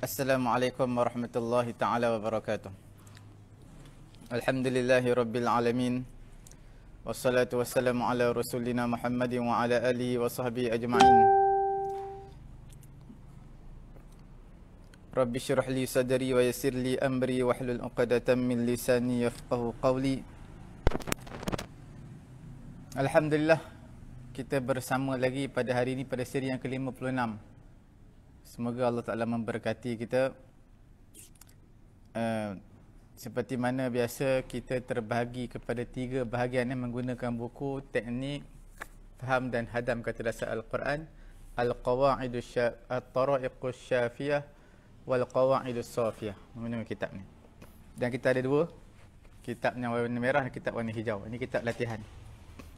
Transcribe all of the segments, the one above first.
Assalamualaikum warahmatullahi taala wabarakatuh. Alhamdulillahi rabbil alamin. Wassalatu wassalamu ala rasulina Muhammadin wa ala alihi wa sahbihi ajma'in. Rabbi syrah li sadri wa yassir li amri wa hlul uqadatan min lisani yafqahu qawli. Alhamdulillah kita bersama lagi pada hari ini pada siri yang ke-56. Semoga Allah Ta'ala memberkati kita uh, Seperti mana biasa kita terbagi kepada tiga bahagian yang menggunakan buku teknik Faham dan Hadam kata dasar Al-Quran Al-Qawa'idu Al-Tara'iqu Syafiyah Wal-Qawa'idu Safiyah Menggunakan kitab ni Dan kita ada dua Kitab yang warna merah dan kitab warna hijau Ini kitab latihan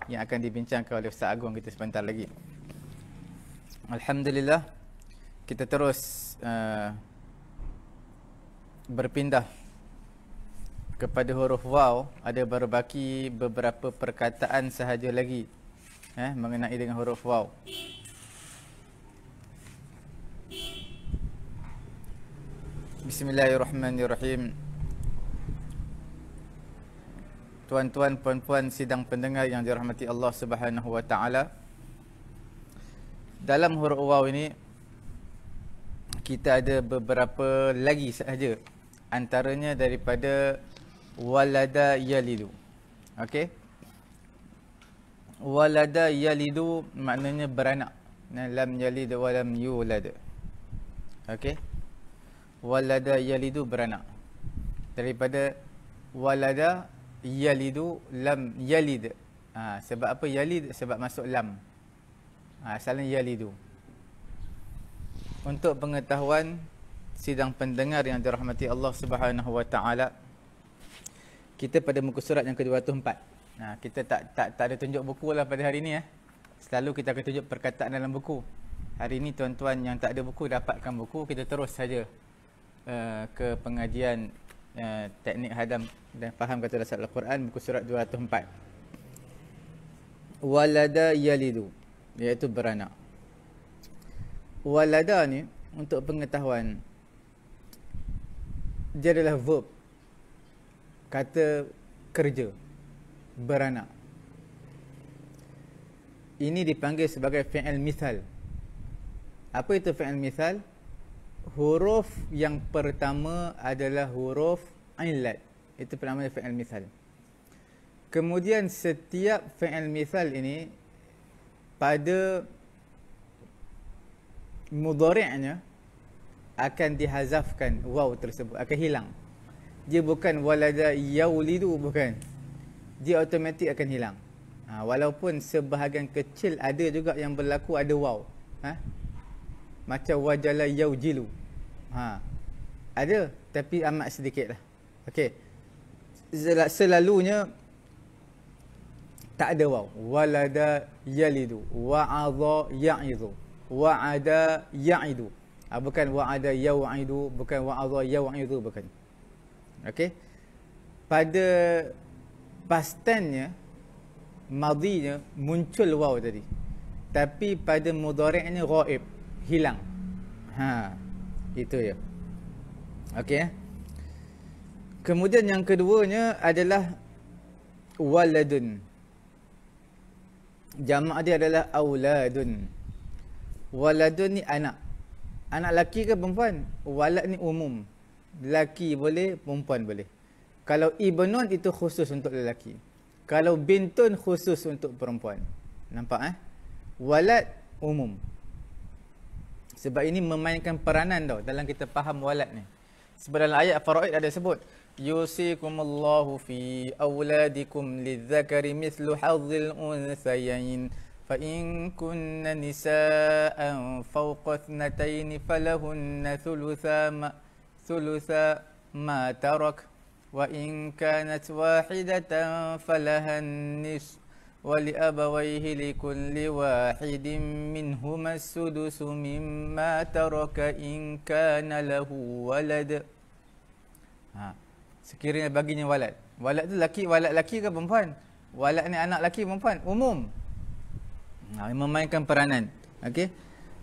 Yang akan dibincangkan oleh Ustaz Agung kita sebentar lagi Alhamdulillah kita terus uh, berpindah kepada huruf waw ada berbaki beberapa perkataan sahaja lagi eh mengenai dengan huruf waw Bismillahirrahmanirrahim Tuan-tuan puan-puan sidang pendengar yang dirahmati Allah Subhanahu dalam huruf waw ini kita ada beberapa lagi sahaja antaranya daripada walada yalidu okey walada yalidu maknanya beranak lam yalid wa lam yulad okey walada yalidu beranak daripada walada yalidu lam yalid ha, sebab apa yalid sebab masuk lam ha, asalnya yalidu untuk pengetahuan sidang pendengar yang dirahmati Allah Subhanahu Wa Kita pada muka surat yang ke-204. Nah, kita tak tak tak ada tunjuk buku lah pada hari ini eh. Selalu kita akan tunjuk perkataan dalam buku. Hari ini tuan-tuan yang tak ada buku dapatkan buku, kita terus saja uh, ke pengajian uh, teknik hadam dan faham kata dasar Al-Quran muka surat 204. Walada yalidu iaitu beranak walada ni untuk pengetahuan dia adalah verb kata kerja beranak ini dipanggil sebagai fi'il mithal apa itu fi'il mithal huruf yang pertama adalah huruf illat itu pernama fi'il mithal kemudian setiap fi'il mithal ini pada mudhari'nya akan dihazafkan waw tersebut akan hilang dia bukan walada yaulidu bukan dia automatik akan hilang ha, walaupun sebahagian kecil ada juga yang berlaku ada waw ha? macam wajala yaujilu ha. ada tapi amat sedikit lah okay. selalunya tak ada waw walada yalidu wa'adha ya'idhu wa'ada ya'idu. Ha, bukan wa'ada ya'idu, bukan wa'adha ya'idu, bukan. Okey. Pada pastannya, madinya muncul waw tadi. Tapi pada mudara'nya ghaib, hilang. Ha. Itu ya. Okey. Eh? Kemudian yang keduanya adalah waladun. Jamak dia adalah auladun waladun ni anak anak laki ke perempuan walad ni umum laki boleh perempuan boleh kalau ibnun itu khusus untuk lelaki kalau bintun khusus untuk perempuan nampak eh walad umum sebab ini memainkan peranan tau dalam kita faham walad ni sebab dalam ayat faraid ada sebut yusikumullahu fi awladikum lidzakari mithlu hadzil unthayain فإن كن نساء فوق اثنتين فلهن ثلثا ما, ثلثا ما ترك وإن كانت واحدة فلها النصف ولأبويه لكل واحد منهما السدس مما ترك إن كان له ولد ha. sekiranya baginya walad walad tu laki walad laki ke perempuan walad ni anak laki perempuan umum Ha, memainkan peranan okey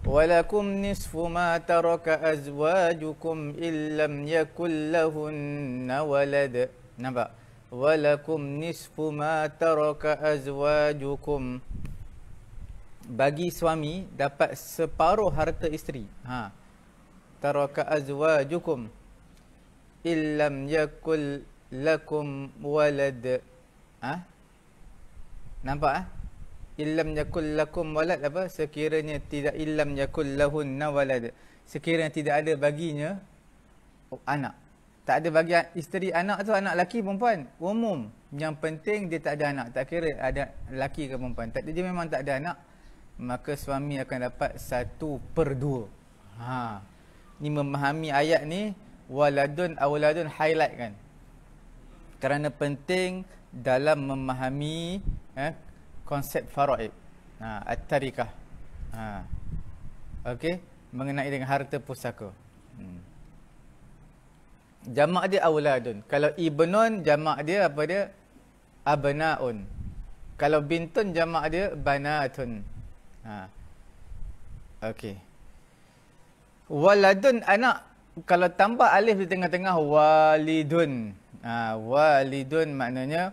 walakum nisfu ma taraka azwajukum illam yakul lahunna walad nampak walakum nisfu ma taraka azwajukum bagi suami dapat separuh harta isteri ha taraka azwajukum illam yakul lakum walad ha nampak ha? illam yakul lakum walad apa sekiranya tidak illam yakul lahunna walad sekiranya tidak ada baginya oh, anak tak ada bagi isteri anak tu anak laki perempuan umum yang penting dia tak ada anak tak kira ada laki ke perempuan tak dia memang tak ada anak maka suami akan dapat satu per dua ha ni memahami ayat ni waladun awladun highlight kan kerana penting dalam memahami eh, konsep faraid ha at-tarikah ha okey mengenai dengan harta pusaka hmm. jamak dia auladun kalau ibnun jamak dia apa dia abnaun kalau bintun jamak dia banatun ha okey waladun anak kalau tambah alif di tengah-tengah walidun ha, walidun maknanya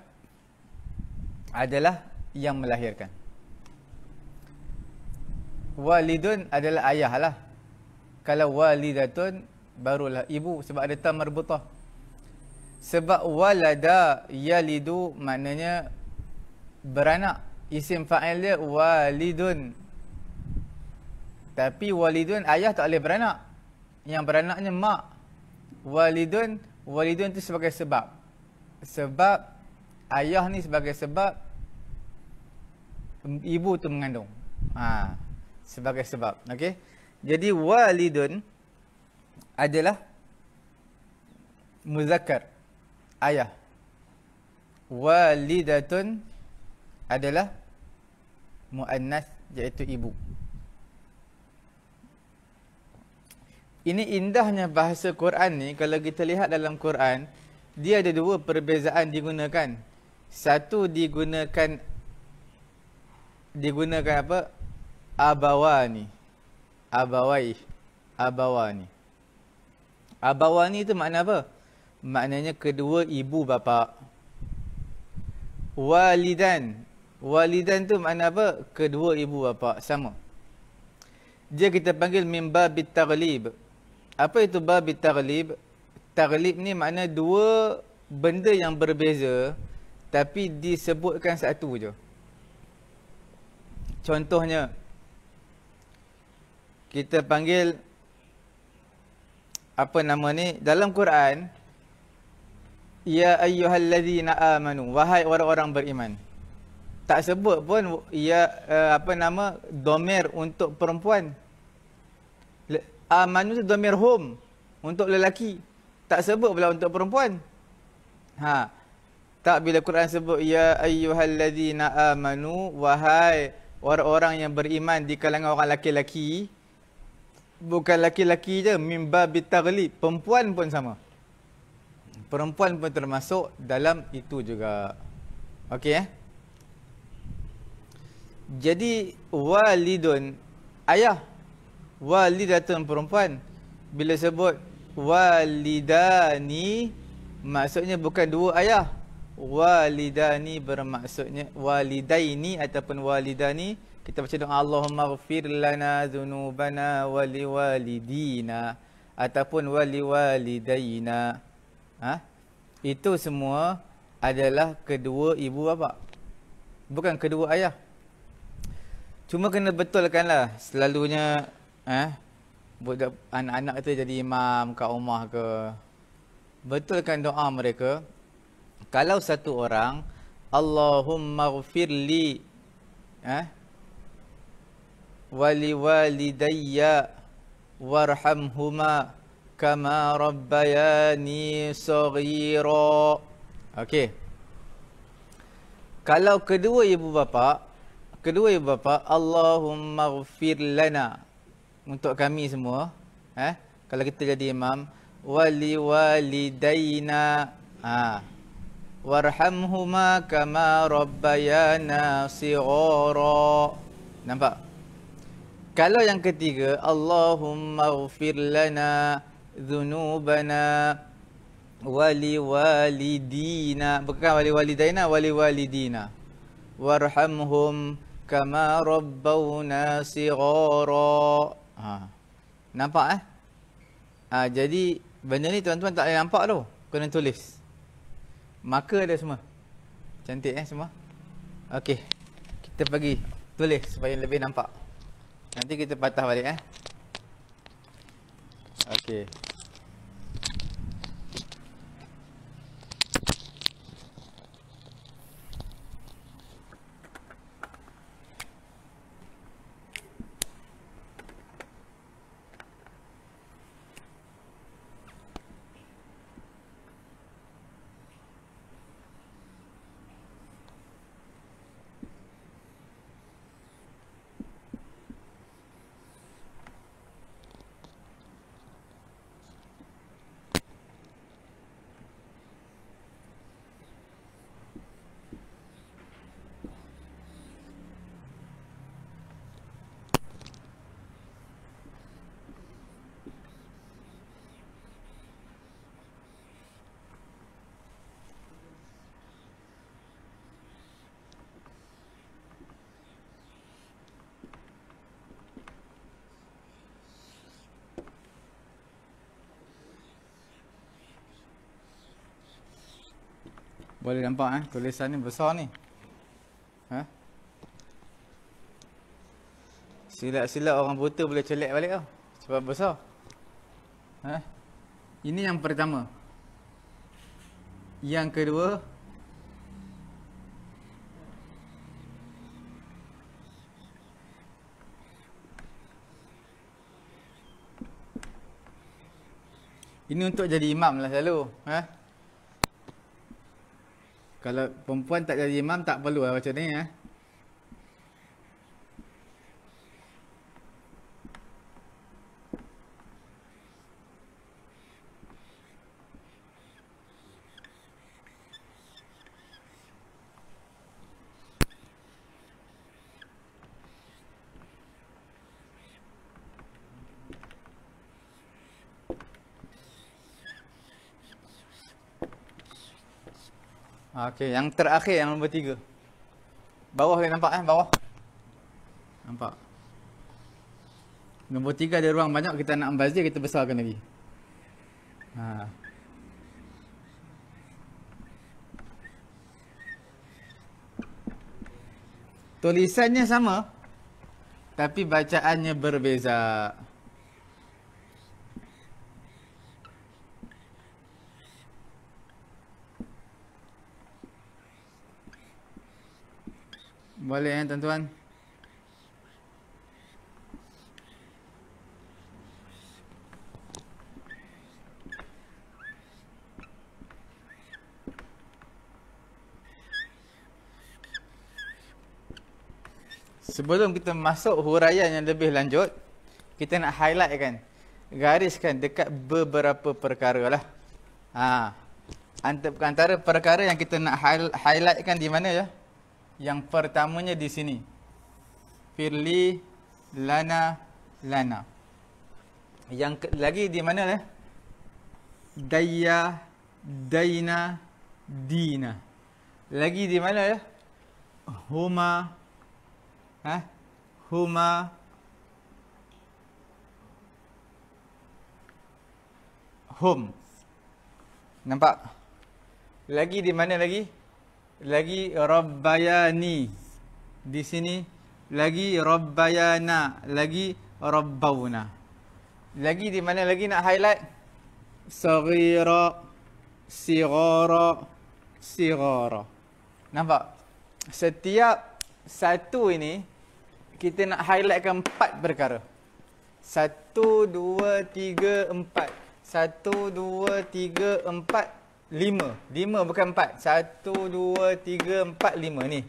adalah yang melahirkan. Walidun adalah ayah lah. Kalau walidatun, barulah ibu sebab ada tamar tamarbutah. Sebab walada yalidu maknanya beranak. Isim fa'il dia walidun. Tapi walidun ayah tak boleh beranak. Yang beranaknya mak. Walidun, walidun tu sebagai sebab. Sebab ayah ni sebagai sebab ibu tu mengandung. Ha, sebagai sebab. okay? Jadi walidun adalah muzakkar ayah. Walidatun adalah muannas iaitu ibu. Ini indahnya bahasa Quran ni kalau kita lihat dalam Quran dia ada dua perbezaan digunakan. Satu digunakan digunakan apa? Abawani. Abawai. Abawani. Abawani itu makna apa? Maknanya kedua ibu bapa. Walidan. Walidan tu makna apa? Kedua ibu bapa. Sama. Dia kita panggil mimba bitarlib. Apa itu ba bitarlib? Tarlib ni makna dua benda yang berbeza tapi disebutkan satu je. Contohnya kita panggil apa nama ni dalam Quran ya ayyuhallazina amanu wahai orang-orang beriman tak sebut pun ya uh, apa nama domer untuk perempuan amanu tu domer hum untuk lelaki tak sebut pula untuk perempuan ha tak bila Quran sebut ya ayyuhallazina amanu wahai orang-orang yang beriman di kalangan orang laki-laki bukan laki-laki je mimba bitagli perempuan pun sama perempuan pun termasuk dalam itu juga okey eh? jadi walidun ayah walidatun perempuan bila sebut walidani maksudnya bukan dua ayah walidani bermaksudnya walidaini ataupun walidani kita baca doa Allahumma ghafir lana dhunubana wa liwalidina ataupun wa liwalidaina ha? itu semua adalah kedua ibu bapa bukan kedua ayah cuma kena betulkanlah selalunya eh ha? budak anak-anak tu jadi imam kat rumah ke betulkan doa mereka kalau satu orang Allahumma ghafir li eh, wali walidayya warhamhuma kama rabbayani saghira okey kalau kedua ibu bapa kedua ibu bapa Allahumma ghafir lana untuk kami semua eh kalau kita jadi imam wali walidaina ah warhamhuma kama rabbayana sighara. Nampak? Kalau yang ketiga, Allahumma ghafir lana dhunubana wali walidina. Bukan wali walidina, wali walidina. Warhamhum kama rabbawna sighara. Ha. Nampak eh? Ha, jadi, benda ni tuan-tuan tak boleh nampak tu. Kena tulis. Marker ada semua Cantik eh semua Okey Kita pergi Tulis supaya lebih nampak Nanti kita patah balik eh Okey Boleh nampak eh tulisan ni besar ni. Ha? Sila-sila orang buta boleh celak balik tau. Sebab besar. Ha? Ini yang pertama. Yang kedua Ini untuk jadi imam lah selalu. Ha? Eh? Kalau perempuan tak jadi imam tak perlu lah macam ni eh. Okey, yang terakhir yang nombor tiga. Bawah kan nampak eh, bawah. Nampak. Nombor tiga ada ruang banyak kita nak ambas dia kita besarkan lagi. Ha. Tulisannya sama tapi bacaannya berbeza. Ha. Boleh eh tuan-tuan Sebelum kita masuk huraian yang lebih lanjut Kita nak highlight kan Gariskan dekat beberapa perkara lah ha. Antara perkara yang kita nak highlight kan di mana ya yang pertamanya di sini. Firli lana lana. Yang ke- lagi di mana eh? Daya daina dina. Lagi di mana ya? Huma ha? Huma Hum. Nampak? Lagi di mana lagi? lagi rabbayani di sini lagi rabbayana lagi rabbawna lagi di mana lagi nak highlight Sagira, sigara, sigara. nampak setiap satu ini kita nak highlightkan empat perkara satu dua tiga empat satu dua tiga empat Lima, lima bukan empat. Satu dua tiga empat lima ni.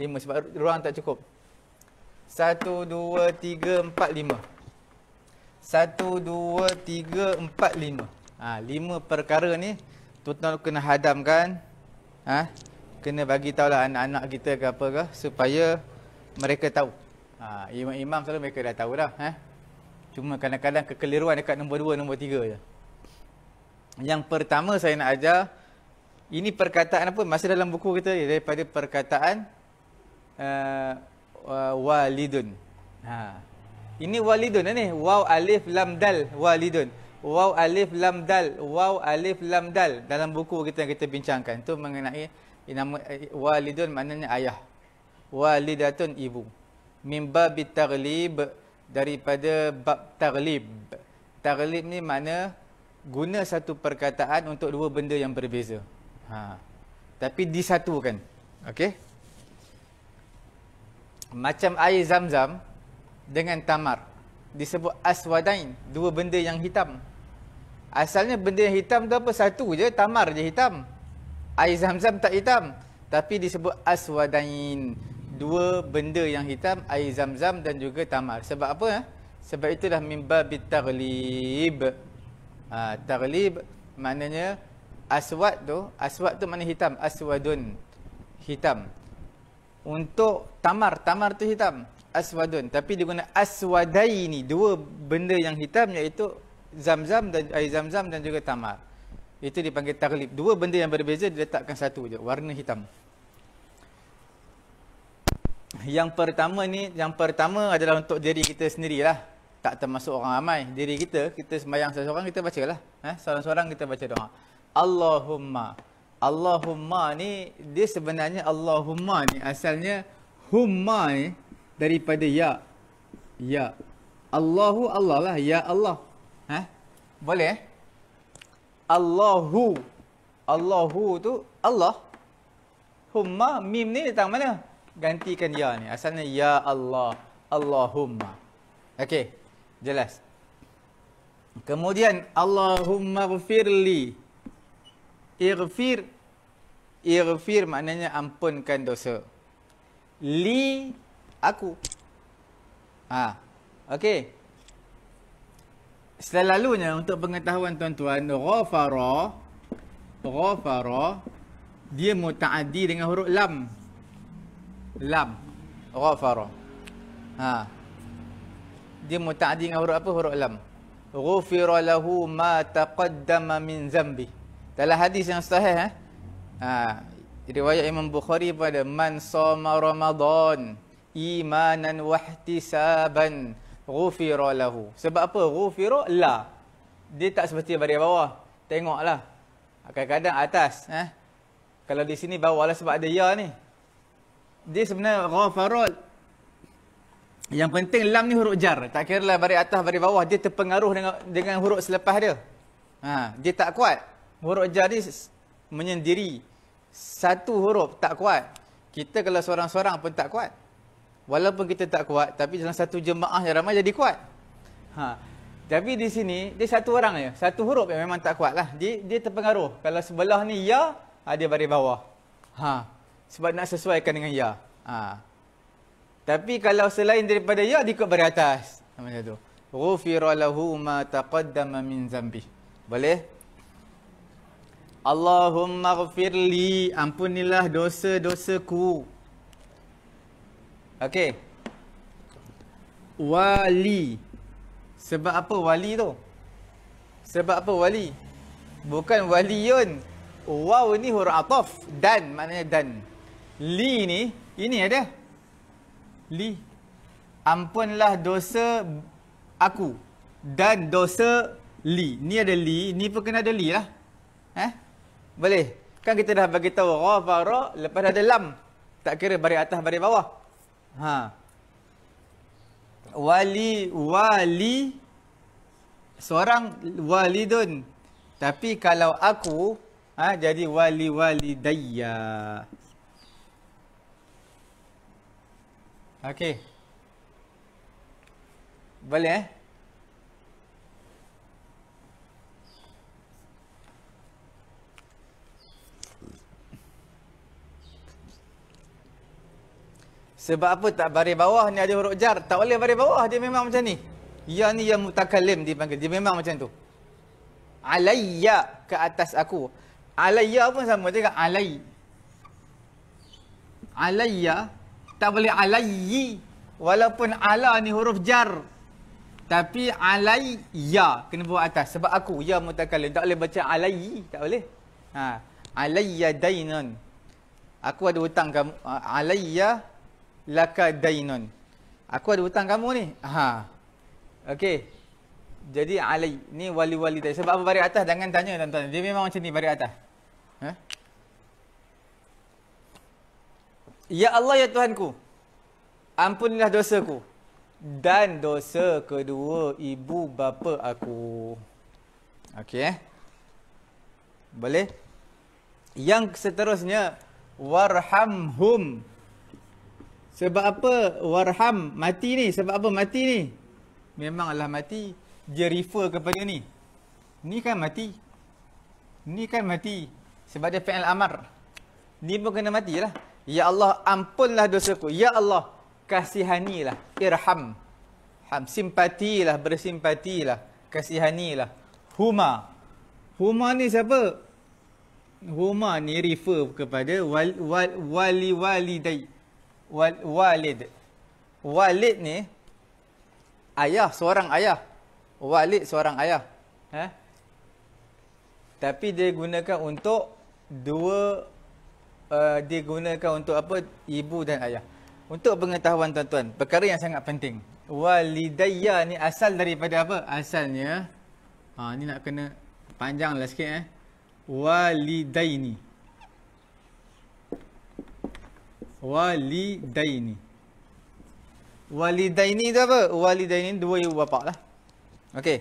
lima. sebab ruang tak cukup. Satu dua tiga empat lima. Satu dua tiga empat lima. Ha, lima perkara ni, tuan-tuan kena hadamkan. Ha? Kena bagi tahu lah anak-anak kita ke apa ke. Supaya mereka tahu. Ha, imam-imam selalu mereka dah tahu dah. Ha? Cuma kadang-kadang kekeliruan dekat nombor dua nombor tiga je. Yang pertama saya nak ajar ini perkataan apa? Masih dalam buku kita daripada perkataan uh, uh, walidun. Ha. Ini walidun lah ni. Waw alif lam dal walidun. Waw alif lam dal. Waw alif lam dal dalam buku kita yang kita bincangkan tu mengenai eh, nama eh, walidun maknanya ayah. Walidatun ibu. mimba bitarlib daripada bab tarlib Taglib ni makna guna satu perkataan untuk dua benda yang berbeza. Ha. Tapi disatukan. Okey. Macam air zam-zam dengan tamar. Disebut aswadain. Dua benda yang hitam. Asalnya benda yang hitam tu apa? Satu je. Tamar je hitam. Air zam-zam tak hitam. Tapi disebut aswadain. Dua benda yang hitam. Air zam-zam dan juga tamar. Sebab apa? Eh? Sebab itulah mimba bitaglib. Ah, tarlib maknanya aswad tu, aswad tu maknanya hitam, aswadun hitam. Untuk tamar, tamar tu hitam, aswadun. Tapi dia guna aswadai ni, dua benda yang hitam iaitu zam dan air zam dan juga tamar. Itu dipanggil tarlib. Dua benda yang berbeza diletakkan satu je, warna hitam. Yang pertama ni, yang pertama adalah untuk diri kita sendirilah tak termasuk orang ramai diri kita kita sembahyang seorang-seorang kita bacalah eh seorang-seorang kita baca doa Allahumma Allahumma ni dia sebenarnya Allahumma ni asalnya humma ni daripada ya ya Allahu Allah lah ya Allah ha? eh boleh Allahu Allahu tu Allah humma mim ni datang mana gantikan ya ni asalnya ya Allah Allahumma okey Jelas. Kemudian Allahumma gfirli. Irfir. Irfir maknanya ampunkan dosa. Li aku. Ha. Okey. Selalunya untuk pengetahuan tuan-tuan, ghafara ghafara dia mutaadi dengan huruf lam. Lam. Ghafara. Ha dia muta'adi dengan huruf apa? Huruf lam. Ghufira lahu ma taqaddama min zambi. Dalam hadis yang sahih eh. Ha, riwayat Imam Bukhari pada man soma Ramadan imanan wahtisaban ghufira lahu. Sebab apa? Ghufira la. Dia tak seperti bari bawah. Tengoklah. Kadang-kadang atas eh. Kalau di sini bawahlah sebab ada ya ni. Dia sebenarnya ghafarat yang penting lam ni huruf jar. Tak kira lah bari atas, bari bawah. Dia terpengaruh dengan, dengan huruf selepas dia. Ha, dia tak kuat. Huruf jar ni menyendiri. Satu huruf tak kuat. Kita kalau seorang-seorang pun tak kuat. Walaupun kita tak kuat, tapi dalam satu jemaah yang ramai jadi kuat. Ha. Tapi di sini, dia satu orang je. Satu huruf yang memang tak kuat lah. Dia, dia terpengaruh. Kalau sebelah ni ya, ha, dia bari bawah. Ha. Sebab nak sesuaikan dengan ya. Ha. Tapi kalau selain daripada ya diikut dari atas. Macam tu. Ghufira lahu ma taqaddama min zambi. Boleh? Allahumma ghafirli ampunilah dosa-dosaku. Okey. Wali. Sebab apa wali tu? Sebab apa wali? Bukan waliyun. Waw ni huruf ataf dan maknanya dan. Li ni ini ada li ampunlah dosa aku dan dosa li ni ada li ni pun kena ada li lah eh boleh kan kita dah bagi tahu ghafara lepas dah ada lam tak kira bari atas bari bawah ha wali wali seorang walidun tapi kalau aku ha, jadi wali wali walidayya Okey. Boleh eh? Sebab apa tak baris bawah ni ada huruf jar? Tak boleh baris bawah dia memang macam ni. Ya ni yang mutakallim dipanggil. Dia memang macam tu. Alayya ke atas aku. Alayya pun sama juga alai. Alayya tak boleh alayyi. Walaupun ala ni huruf jar. Tapi alai ya kena buat atas. Sebab aku ya mutakalim. Tak boleh baca alayyi. Tak boleh. Ha. Alayya dainun. Aku ada hutang kamu. Alayya laka dainun. Aku ada hutang kamu ni. Ha. Okey. Jadi alai ni wali-wali tadi. Sebab apa bari atas? Jangan tanya tuan-tuan. Dia memang macam ni bari atas. Ha? Ya Allah ya Tuhanku ampunilah dosaku dan dosa kedua ibu bapa aku. Okey eh. Boleh? Yang seterusnya warhamhum. Sebab apa warham mati ni? Sebab apa mati ni? Memanglah mati dia refer kepada ni. Ni kan mati. Ni kan mati sebab dia fi'il amar. Ni pun kena matilah. Ya Allah, ampunlah dosaku. Ya Allah, kasihanilah. Irham. Ham. Simpatilah, bersimpatilah. Kasihanilah. Huma. Huma ni siapa? Huma ni refer kepada wal, wal, wali dai, Wal, walid. Walid ni, ayah, seorang ayah. Walid seorang ayah. Ha? Tapi dia gunakan untuk dua uh, digunakan untuk apa ibu dan ayah. Untuk pengetahuan tuan-tuan, perkara yang sangat penting. Walidayya ni asal daripada apa? Asalnya ha ni nak kena panjang panjanglah sikit eh. Walidaini. Walidaini. Walidaini tu apa? Walidaini dua ibu bapa lah. Okey.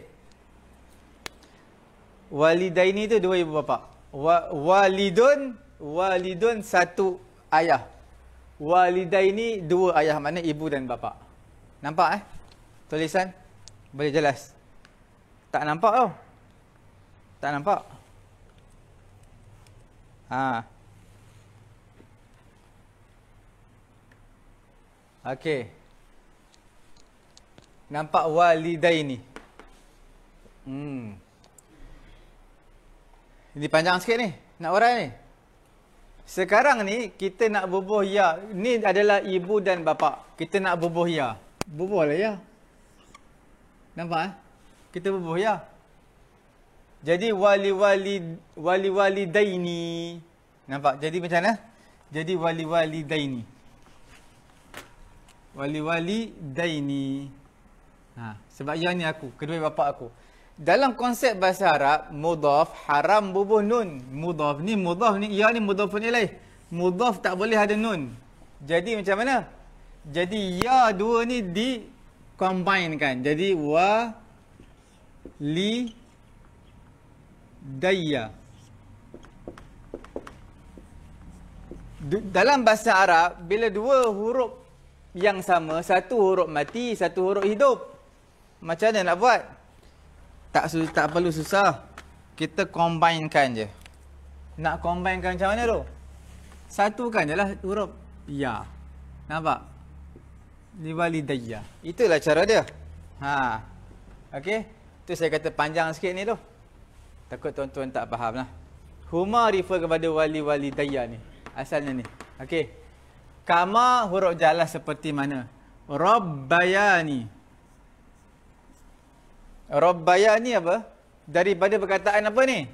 Walidaini tu dua ibu bapa. Wa, walidun walidun satu ayah. Walidaini dua ayah, mana ibu dan bapa. Nampak eh? Tulisan boleh jelas. Tak nampak tau. Oh? Tak nampak. Ha. Okey. Nampak walidaini. Hmm. Ini panjang sikit ni. Nak orang ni. Sekarang ni kita nak bubuh ya. Ni adalah ibu dan bapa. Kita nak bubuh ya. Bubuh lah ya. Nampak eh? Kita bubuh ya. Jadi wali wali wali wali daini. Nampak? Jadi macam mana? Jadi wali wali daini. Wali wali daini. Ha, sebab ya ni aku, kedua bapa aku. Dalam konsep bahasa Arab, mudaf haram bubuh nun. Mudaf ni mudaf ni ia ya ni mudaf ni lain. Mudaf tak boleh ada nun. Jadi macam mana? Jadi ya dua ni di combine kan. Jadi wa li daya. Dalam bahasa Arab, bila dua huruf yang sama, satu huruf mati, satu huruf hidup. Macam mana nak buat? tak susah, tak perlu susah. Kita combine kan je. Nak combine kan macam mana tu? Satukan jelah huruf ya. Nampak? Liwalidayya. Itulah cara dia. Ha. Okey. Tu saya kata panjang sikit ni tu. Takut tuan-tuan tak lah. Huma refer kepada wali wali daya ni. Asalnya ni. Okey. Kama huruf jalas seperti mana? Rabbayani. Rabbaya ni apa? Daripada perkataan apa ni?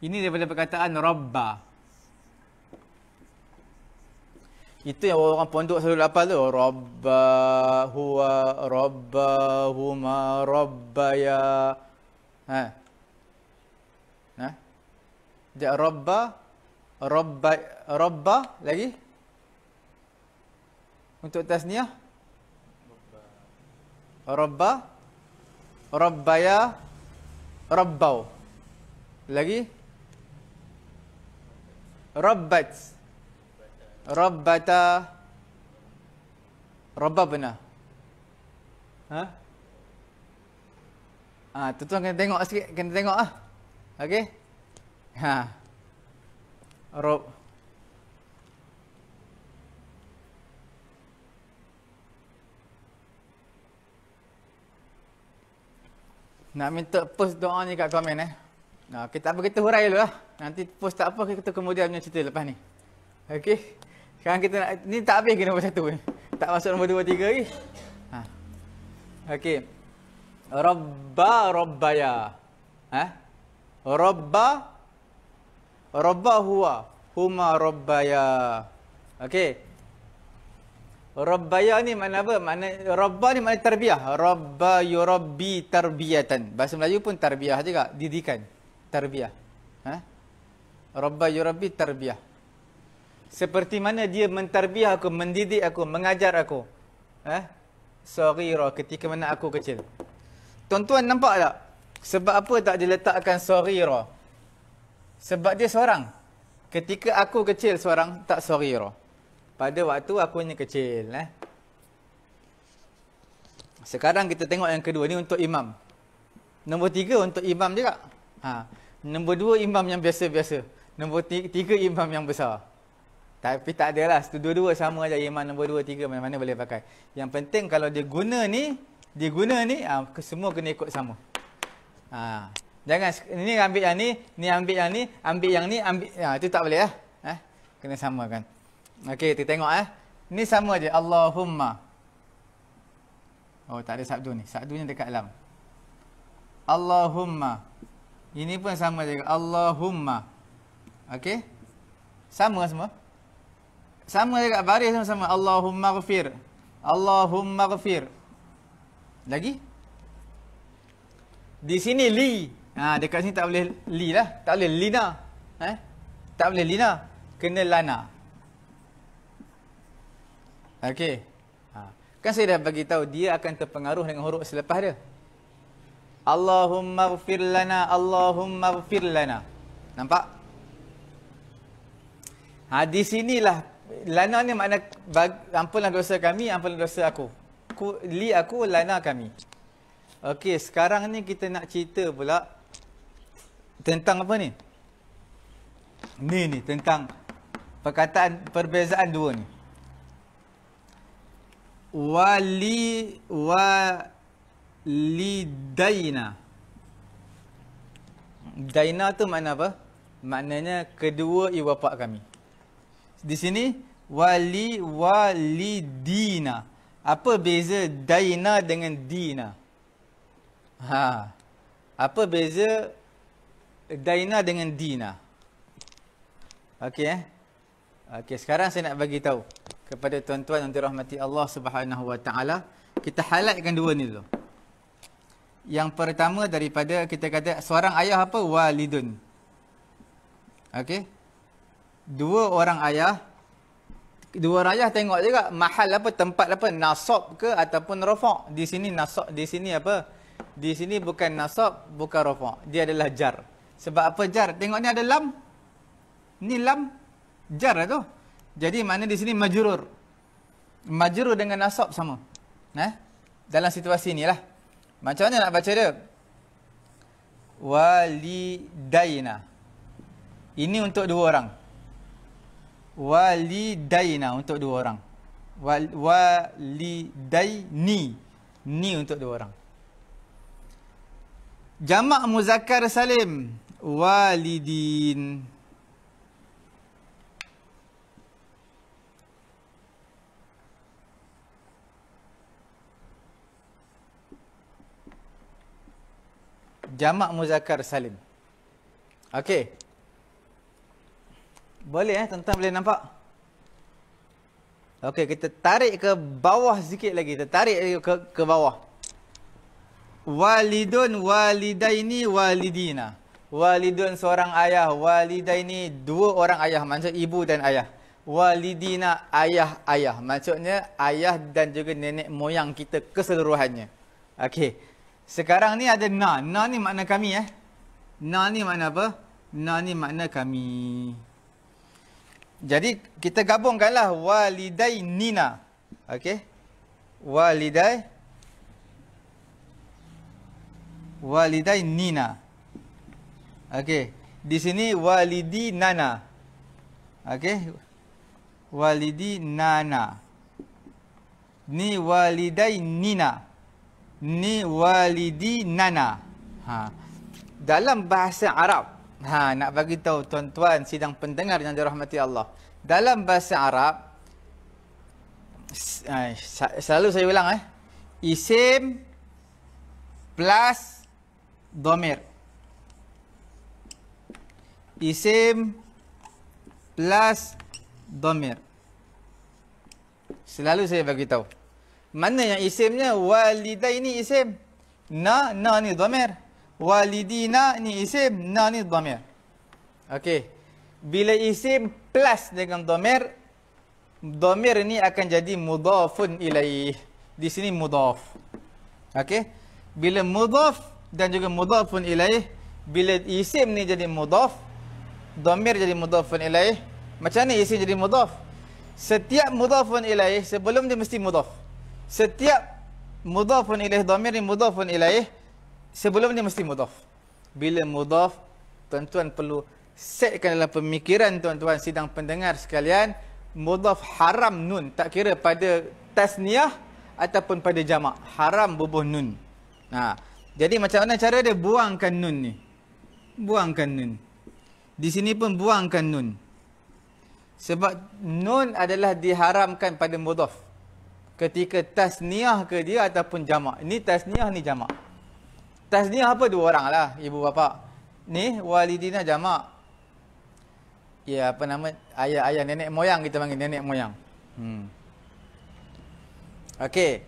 Ini daripada perkataan Rabba. Itu yang orang pondok selalu lapar tu. Rabba huwa Rabba huma Rabbaya. Ha. Ha. Dia Rabba Rabba Rabba lagi. Untuk tasniah. Rabba. Rabba. Rabbaya Rabbau Lagi Rabbat Rabbata Rabbabna Ha? Ah, ha, tu tuan kena tengok sikit, kena tengok ah. okay, Ha. Rabb Nak minta post doa ni kat komen eh. Nah, okay, tak apa hurai dulu lah. Nanti post tak apa kita kemudian punya cerita lepas ni. Okey. Sekarang kita nak ni tak habis ke nombor satu ni. Tak masuk nombor dua, tiga lagi. Ha. Okey. Rabba Rabbaya. Ha? Rabba Rabba huwa huma Rabbaya. Okey. Rabbaya ni makna apa? Makna Rabba ni makna terbiah. Rabba yurabbi tarbiyatan. Bahasa Melayu pun terbiah juga. Didikan. Terbiah. Ha? Rabba yurabbi terbiah. Seperti mana dia mentarbiah aku, mendidik aku, mengajar aku. Ha? Sorira ketika mana aku kecil. Tuan-tuan nampak tak? Sebab apa tak diletakkan sorira? Sebab dia seorang. Ketika aku kecil seorang, tak sorira pada waktu aku akunya kecil eh. Sekarang kita tengok yang kedua ni untuk imam. Nombor tiga untuk imam juga. Ha. Nombor dua imam yang biasa-biasa. Nombor tiga, tiga imam yang besar. Tapi tak adalah. Dua-dua sama aja imam nombor dua, tiga mana-mana boleh pakai. Yang penting kalau dia guna ni, dia guna ni, ha, semua kena ikut sama. Ha. Jangan ni ambil yang ni, ni ambil yang ni, ambil yang ni, ambil. ha, itu tak boleh lah. Ha? Kena samakan. Okey, kita tengok eh. Ni sama je Allahumma. Oh, tak ada sabdu ni. Sabdunya dekat alam. Allahumma. Ini pun sama juga. Allahumma. Okey. Sama semua. Sama juga baris sama-sama. Allahumma ghafir. Allahumma ghafir. Lagi? Di sini li. Ha, dekat sini tak boleh li lah. Tak boleh lina. Eh? Tak boleh lina. Kena lana. Okey. Ha. Kan saya dah bagi tahu dia akan terpengaruh dengan huruf selepas dia. Allahummaghfir lana Allahummaghfir lana. Nampak? Ha di sinilah lana ni makna ampunlah dosa kami, ampunlah dosa aku. Ku, li aku lana kami. Okey, sekarang ni kita nak cerita pula tentang apa ni? Ni ni tentang perkataan perbezaan dua ni wali walidaina. Daina tu makna apa? Maknanya kedua ibu bapa kami. Di sini wali Wali Dina. Apa beza daina dengan dina? Ha. Apa beza daina dengan dina? Okey eh. Okey, sekarang saya nak bagi tahu kepada tuan-tuan yang dirahmati Allah Subhanahu Wa Taala. Kita highlightkan dua ni tu. Yang pertama daripada kita kata seorang ayah apa? Walidun. Okey. Dua orang ayah dua orang ayah tengok juga mahal apa tempat apa nasab ke ataupun rafa' di sini nasab di sini apa? Di sini bukan nasab, bukan rafa'. Dia adalah jar. Sebab apa jar? Tengok ni ada lam. Ni lam jar lah tu. Jadi makna di sini majurur. Majurur dengan nasab sama. nah Dalam situasi lah. Macam mana nak baca dia? Walidaina. Ini untuk dua orang. Walidaina untuk dua orang. Walidaini. Ni untuk dua orang. Jama muzakkar salim. Walidin. jamak muzakkar salim. Okey. Boleh eh tuan-tuan boleh nampak? Okey, kita tarik ke bawah sikit lagi. Kita tarik ke ke bawah. Walidun walidaini walidina. Walidun seorang ayah, walidaini dua orang ayah, maksud ibu dan ayah. Walidina ayah-ayah, maksudnya ayah dan juga nenek moyang kita keseluruhannya. Okey. Sekarang ni ada na. Na ni makna kami eh. Na ni makna apa? Na ni makna kami. Jadi kita gabungkanlah waliday nina. Okey. Waliday waliday nina. Okey. Di sini walidi nana. Okey. Walidi nana. Ni waliday nina ni walidi nana. Ha. Dalam bahasa Arab, ha, nak bagi tahu tuan-tuan sidang pendengar yang dirahmati Allah. Dalam bahasa Arab, selalu saya ulang eh. Isim plus domir. Isim plus domir. Selalu saya bagi tahu. Mana yang isimnya? Walidaini isim. Na, na ni dhamir. Walidina ni isim. Na ni dhamir. Okey. Bila isim plus dengan dhamir, dhamir ni akan jadi mudafun ilaih. Di sini mudaf. Okey. Bila mudaf dan juga mudafun ilaih, bila isim ni jadi mudaf, dhamir jadi mudafun ilaih. Macam ni isim jadi mudaf? Setiap mudafun ilaih, sebelum dia mesti mudaf setiap mudhafun ilaih dhamir ni mudhafun ilaih sebelum ni mesti mudhaf bila mudhaf tuan-tuan perlu setkan dalam pemikiran tuan-tuan sidang pendengar sekalian mudhaf haram nun tak kira pada tasniah ataupun pada jamak haram bubuh nun ha. jadi macam mana cara dia buangkan nun ni buangkan nun di sini pun buangkan nun sebab nun adalah diharamkan pada mudhaf ketika tasniah ke dia ataupun jamak. Ini tasniah ni jamak. Tasniah apa dua orang lah ibu bapa. Ni walidina jamak. Ya apa nama ayah ayah nenek moyang kita panggil nenek moyang. Hmm. Okey.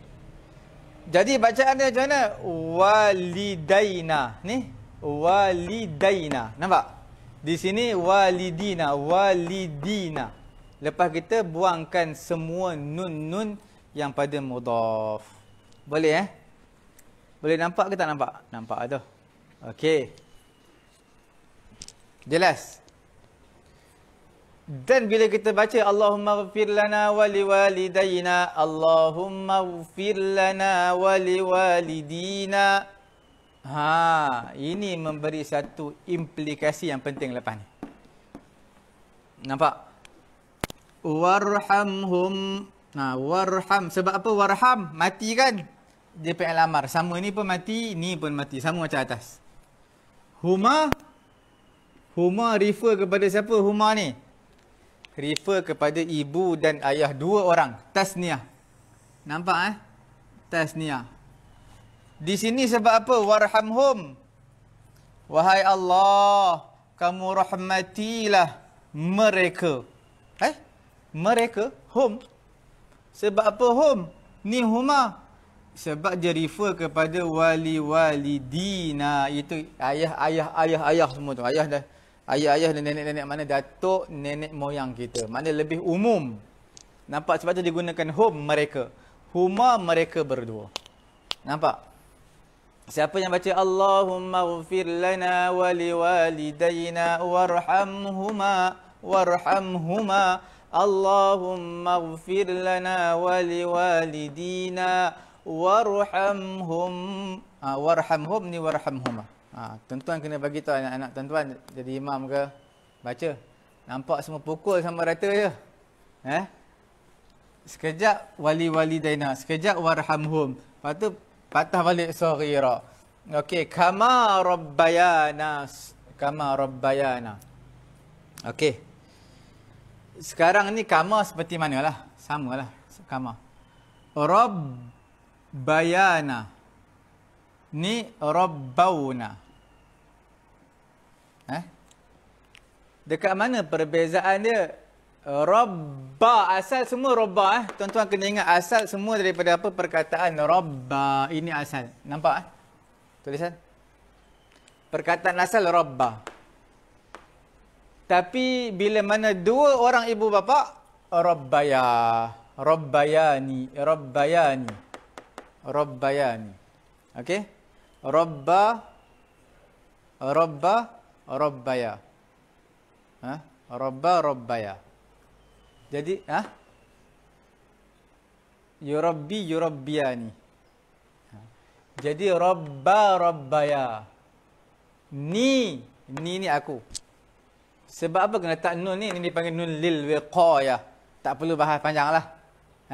Jadi bacaan dia macam mana? Walidaina. Ni walidaina. Nampak? Di sini walidina, walidina. Lepas kita buangkan semua nun-nun yang pada mudhaf. Boleh eh? Boleh nampak ke tak nampak? Nampak tu. Okey. Jelas. Dan bila kita baca Allahumma gfir lana wa liwalidayna Allahumma gfir lana wa liwalidina Ha, ini memberi satu implikasi yang penting lepas ni. Nampak? Warhamhum Ha, warham. Sebab apa warham? Mati kan? Dia lamar. Sama ni pun mati, ni pun mati. Sama macam atas. Huma. Huma refer kepada siapa Huma ni? Refer kepada ibu dan ayah. Dua orang. Tasniah. Nampak eh? Tasniah. Di sini sebab apa? Warhamhum. Wahai Allah, kamu rahmatilah mereka. Eh? Mereka? Home? Sebab apa hum? Ni huma. Sebab dia refer kepada wali-walidina. wali Itu ayah-ayah, ayah-ayah semua tu. Ayah dah. Ayah-ayah dan nenek-nenek mana datuk, nenek moyang kita. Mana lebih umum. Nampak sebab tu digunakan hum mereka. Huma mereka berdua. Nampak? Siapa yang baca Allahumma ghafir lana wali walidayna warhamhuma warhamhuma warhamhuma Allahumma ighfir lana wa liwalidina warhamhum. Ha, warhamhum ni warhamhuma. Ah, ha, tuan-tuan kena bagi tahu anak-anak tuan-tuan jadi imam ke baca. Nampak semua pukul sama rata je. Eh? Sekejap wali walidaina, sekejap warhamhum. Lepas tu patah balik sorira. Okey, kama rabbayana, kama rabbayana. Okey sekarang ni kama seperti mana lah, Sama lah kama. Rob bayana. Ni rabbawna. Eh? Dekat mana perbezaan dia? Rabba. Asal semua Rabba. Eh? Tuan-tuan kena ingat asal semua daripada apa perkataan Rabba. Ini asal. Nampak? Eh? Tulisan. Perkataan asal Rabba. Rabba. Tapi bila mana dua orang ibu bapa, rabbaya, rabbayani, rabbayani, rabbayani. okay? Rabba rabba rabbaya. Ha? Rabba rabbaya. Jadi, ha? Yurabbi yurabbiyani. Jadi rabba rabbaya. Ni, ni ni aku. Sebab apa kena letak nun ni? Ini dipanggil nun lil wiqa ya. Tak perlu bahas panjang lah.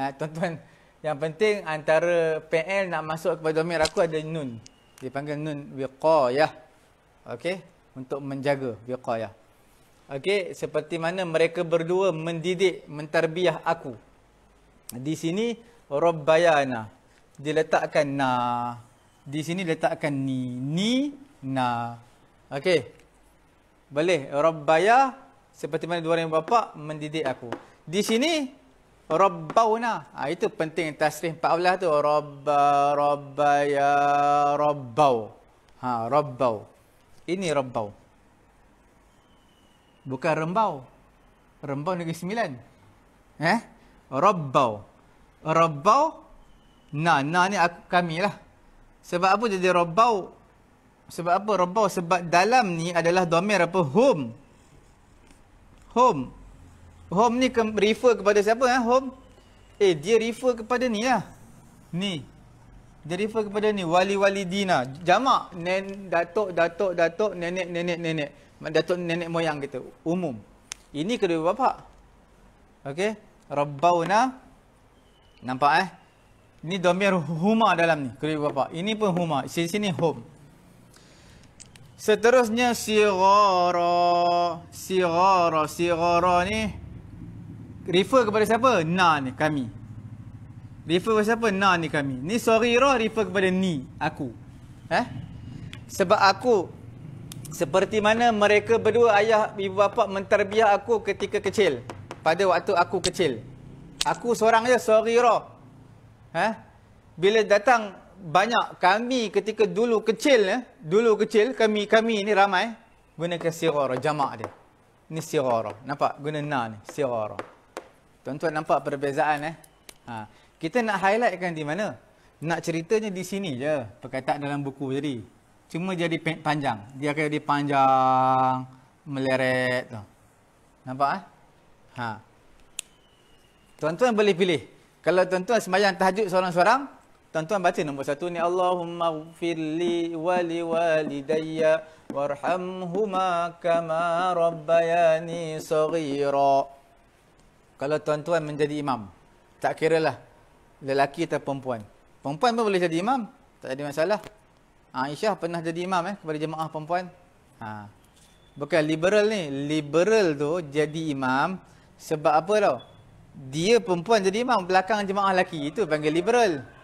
Ha, tuan-tuan, yang penting antara PL nak masuk kepada domain aku ada nun. Dipanggil nun wiqa ya. Okay? Untuk menjaga wiqa ya. Okay? Seperti mana mereka berdua mendidik, mentarbiah aku. Di sini, Rabbayana. Diletakkan na. Di sini letakkan ni. Ni, na. Okay? Boleh. Rob seperti mana dua orang bapa mendidik aku. Di sini Rabbauna. Ha, itu penting tasrih 14 tu. Rabb Rabbaya Rabbau. Ha Rabbau. Ini Rabbau. Bukan Rembau. Rembau negeri sembilan. Eh? Rabbau. Rabbau. Na, na ni aku, kami lah. Sebab apa jadi Rabbau? Sebab apa robau? Sebab dalam ni adalah domain apa? Home. Home. Home ni ke refer kepada siapa eh? Ha? Home. Eh dia refer kepada ni lah. Ni. Dia refer kepada ni. Wali-wali Dina. Jamak. Nen, datuk, datuk, datuk, nenek, nenek, nenek. Datuk nenek moyang kita. Umum. Ini kedua bapa. Okey. Rabbau na. Nampak eh? Ini domain huma dalam ni. Kedua bapa. Ini pun huma. Sini-sini home. Seterusnya sirara. Sirara, sirara ni refer kepada siapa? Na ni kami. Refer kepada siapa? Na ni kami. Ni sirara refer kepada ni, aku. Eh? Sebab aku seperti mana mereka berdua ayah ibu bapa menterbiah aku ketika kecil. Pada waktu aku kecil. Aku seorang je sirara. Eh? Bila datang banyak kami ketika dulu kecil ya, dulu kecil kami kami ni ramai gunakan sirara jamak dia. Ni sirara. Nampak guna na ni sirara. Tuan-tuan nampak perbezaan eh? Ha. Kita nak highlightkan di mana? Nak ceritanya di sini je. Perkataan dalam buku jadi. Cuma jadi panjang. Dia akan jadi panjang. Meleret tu. Nampak eh? Ha. Tuan-tuan boleh pilih. Kalau tuan-tuan semayang tahajud seorang-seorang, Tuan-tuan baca nombor satu ni Allahumma gfir li wali walidayya warhamhuma kama rabbayani saghira. Kalau tuan-tuan menjadi imam, tak kira lah lelaki atau perempuan. Perempuan pun boleh jadi imam, tak ada masalah. Ah, Aisyah pernah jadi imam eh, kepada jemaah perempuan. Ha. Bukan liberal ni, liberal tu jadi imam sebab apa tau? Dia perempuan jadi imam belakang jemaah lelaki, itu panggil Liberal.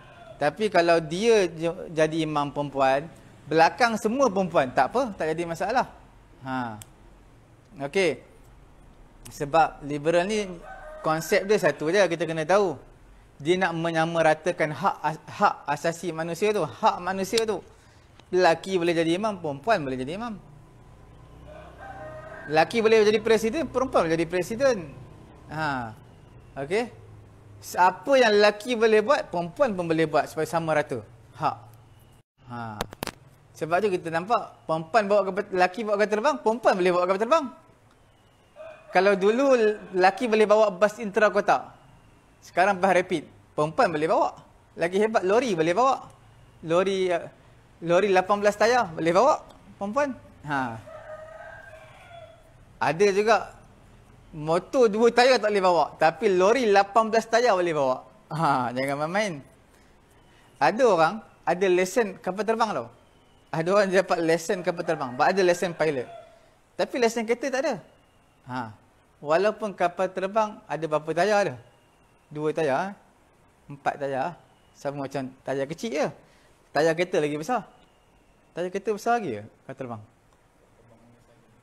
Tapi kalau dia jadi imam perempuan, belakang semua perempuan, tak apa, tak jadi masalah. Ha. Okey. Sebab liberal ni konsep dia satu je kita kena tahu. Dia nak menyamaratakan hak hak asasi manusia tu, hak manusia tu. Lelaki boleh jadi imam, perempuan boleh jadi imam. Lelaki boleh jadi presiden, perempuan boleh jadi presiden. Ha. Okey apa yang lelaki boleh buat, perempuan pun boleh buat supaya sama rata. Hak. Ha. Sebab tu kita nampak perempuan bawa kapal, lelaki bawa kapal terbang, perempuan boleh bawa kapal terbang. Kalau dulu lelaki boleh bawa bas intra kota. Sekarang bas rapid, perempuan boleh bawa. Lagi hebat lori boleh bawa. Lori eh, lori 18 tayar boleh bawa perempuan. Ha. Ada juga Motor dua tayar tak boleh bawa. Tapi lori 18 tayar boleh bawa. Ha, jangan main-main. Ada orang ada lesen kapal terbang tau. Ada orang dapat lesen kapal terbang. But ada lesen pilot. Tapi lesen kereta tak ada. Ha. Walaupun kapal terbang ada berapa tayar ada? Dua tayar. Eh? Empat tayar. Eh? Sama macam tayar kecil je. Tayar kereta lagi besar. Tayar kereta besar lagi ke kapal terbang?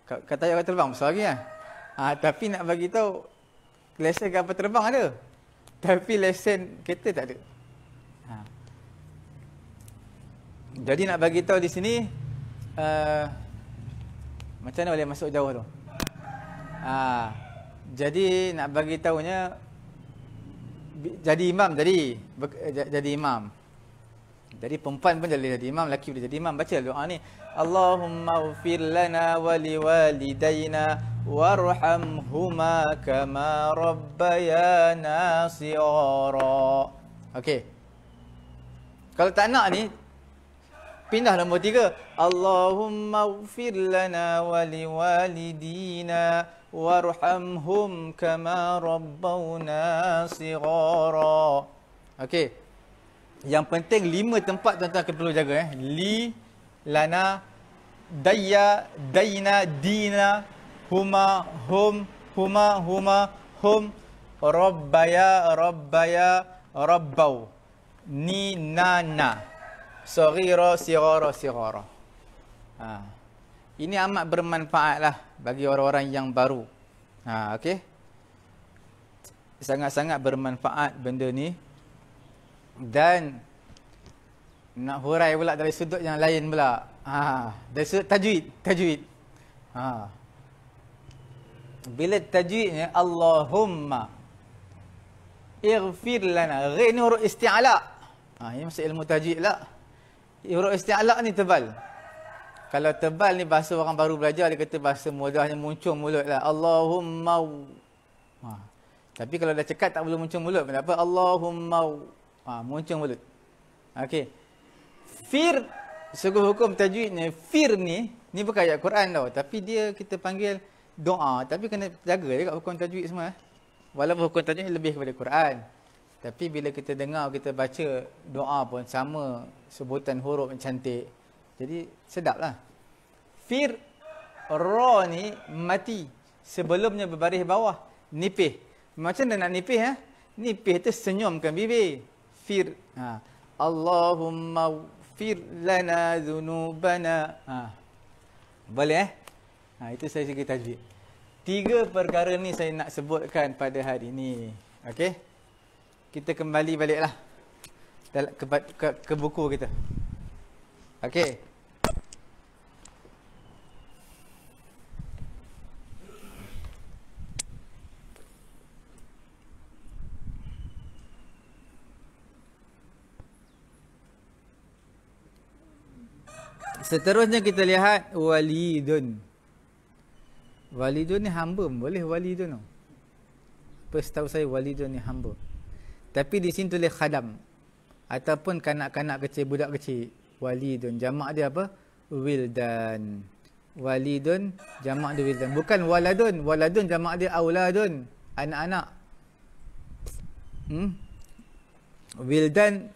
Kata tayar kapal terbang besar lagi kan? Ya? Ha, tapi nak bagi tahu lesen kapal terbang ada. Tapi lesen kereta tak ada. Ha. Jadi nak bagi tahu di sini uh, macam mana boleh masuk jauh tu? Ha. Jadi nak bagi tahunya jadi imam jadi eh, jadi imam. Jadi perempuan pun jadi jadi imam, laki pun jadi imam. Baca doa ni. اللهم اغفر لنا ولوالدينا وارحمهما كما ربيانا صغارا Okay. kalau tak nak ni pindah nombor tiga Allahumma ufir lana wali walidina warhamhum kama rabbawna sigara Okey. Yang penting lima tempat tuan-tuan perlu jaga eh. Li, لنا دي دينا دينا هما هم هما هما هم ربيا ربيا ربو ni na na sorira sirara sirara ha. ini amat bermanfaat lah bagi orang-orang yang baru ha, okay? sangat-sangat bermanfaat benda ni dan nak hurai pula dari sudut yang lain pula. Ha, dari sudut tajwid, tajwid. Ha. Bila tajwidnya Allahumma irfir lana ghain huruf isti'ala. Ha, ini masih ilmu tajwid lah. Huruf isti'ala ni tebal. Kalau tebal ni bahasa orang baru belajar, dia kata bahasa mudahnya muncul mulut lah. Allahumma. Ha. Tapi kalau dah cekat tak boleh muncul mulut. Kenapa? Allahumma. Ha, muncul mulut. Okey. Fir Sungguh hukum ni Fir ni Ni bukan ayat Quran tau Tapi dia kita panggil Doa Tapi kena jaga juga hukum tajwid semua eh. Walaupun hukum tajwid lebih kepada Quran Tapi bila kita dengar Kita baca doa pun sama Sebutan huruf yang cantik Jadi sedap lah Fir Ra ni mati Sebelumnya berbaris bawah Nipih Macam mana nak nipih ya eh? Nipih tu senyumkan bibir Fir ha. Allahumma faghfir lana dhunubana. Ha. Boleh eh? Ha, itu saya sikit tajwid. Tiga perkara ni saya nak sebutkan pada hari ini. Okey. Kita kembali baliklah ke, ke, ke buku kita. Okey. Seterusnya kita lihat walidun. Walidun ni hamba. Boleh walidun tu. Apa saya walidun ni hamba. Tapi di sini tulis khadam. Ataupun kanak-kanak kecil, budak kecil. Walidun. Jamak dia apa? Wildan. Walidun. Jamak dia wildan. Bukan waladun. Waladun jamak dia Auladun. Anak-anak. Hmm? Wildan.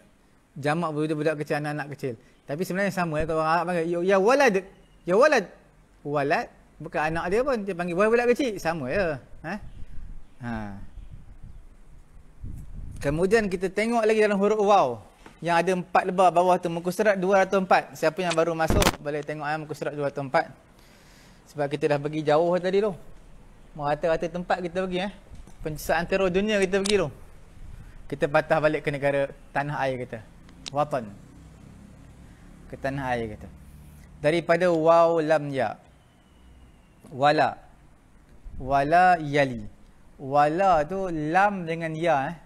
Jamak budak-budak kecil, anak-anak kecil. Tapi sebenarnya sama eh, kalau orang Arab panggil ya walad. Ya walad. Walad bukan anak dia pun dia panggil walad kecil sama ya. Ha? ha. Kemudian kita tengok lagi dalam huruf waw yang ada empat lebar bawah tu muka surat 204. Siapa yang baru masuk boleh tengok ayat eh, muka surat 204. Sebab kita dah pergi jauh tadi tu. Merata-rata tempat kita pergi eh. Pencesaan teror dunia kita pergi tu. Kita patah balik ke negara tanah air kita. Wapan ke tanah air kata. Daripada waw lam ya. Wala. Wala yali. Wala tu lam dengan ya eh.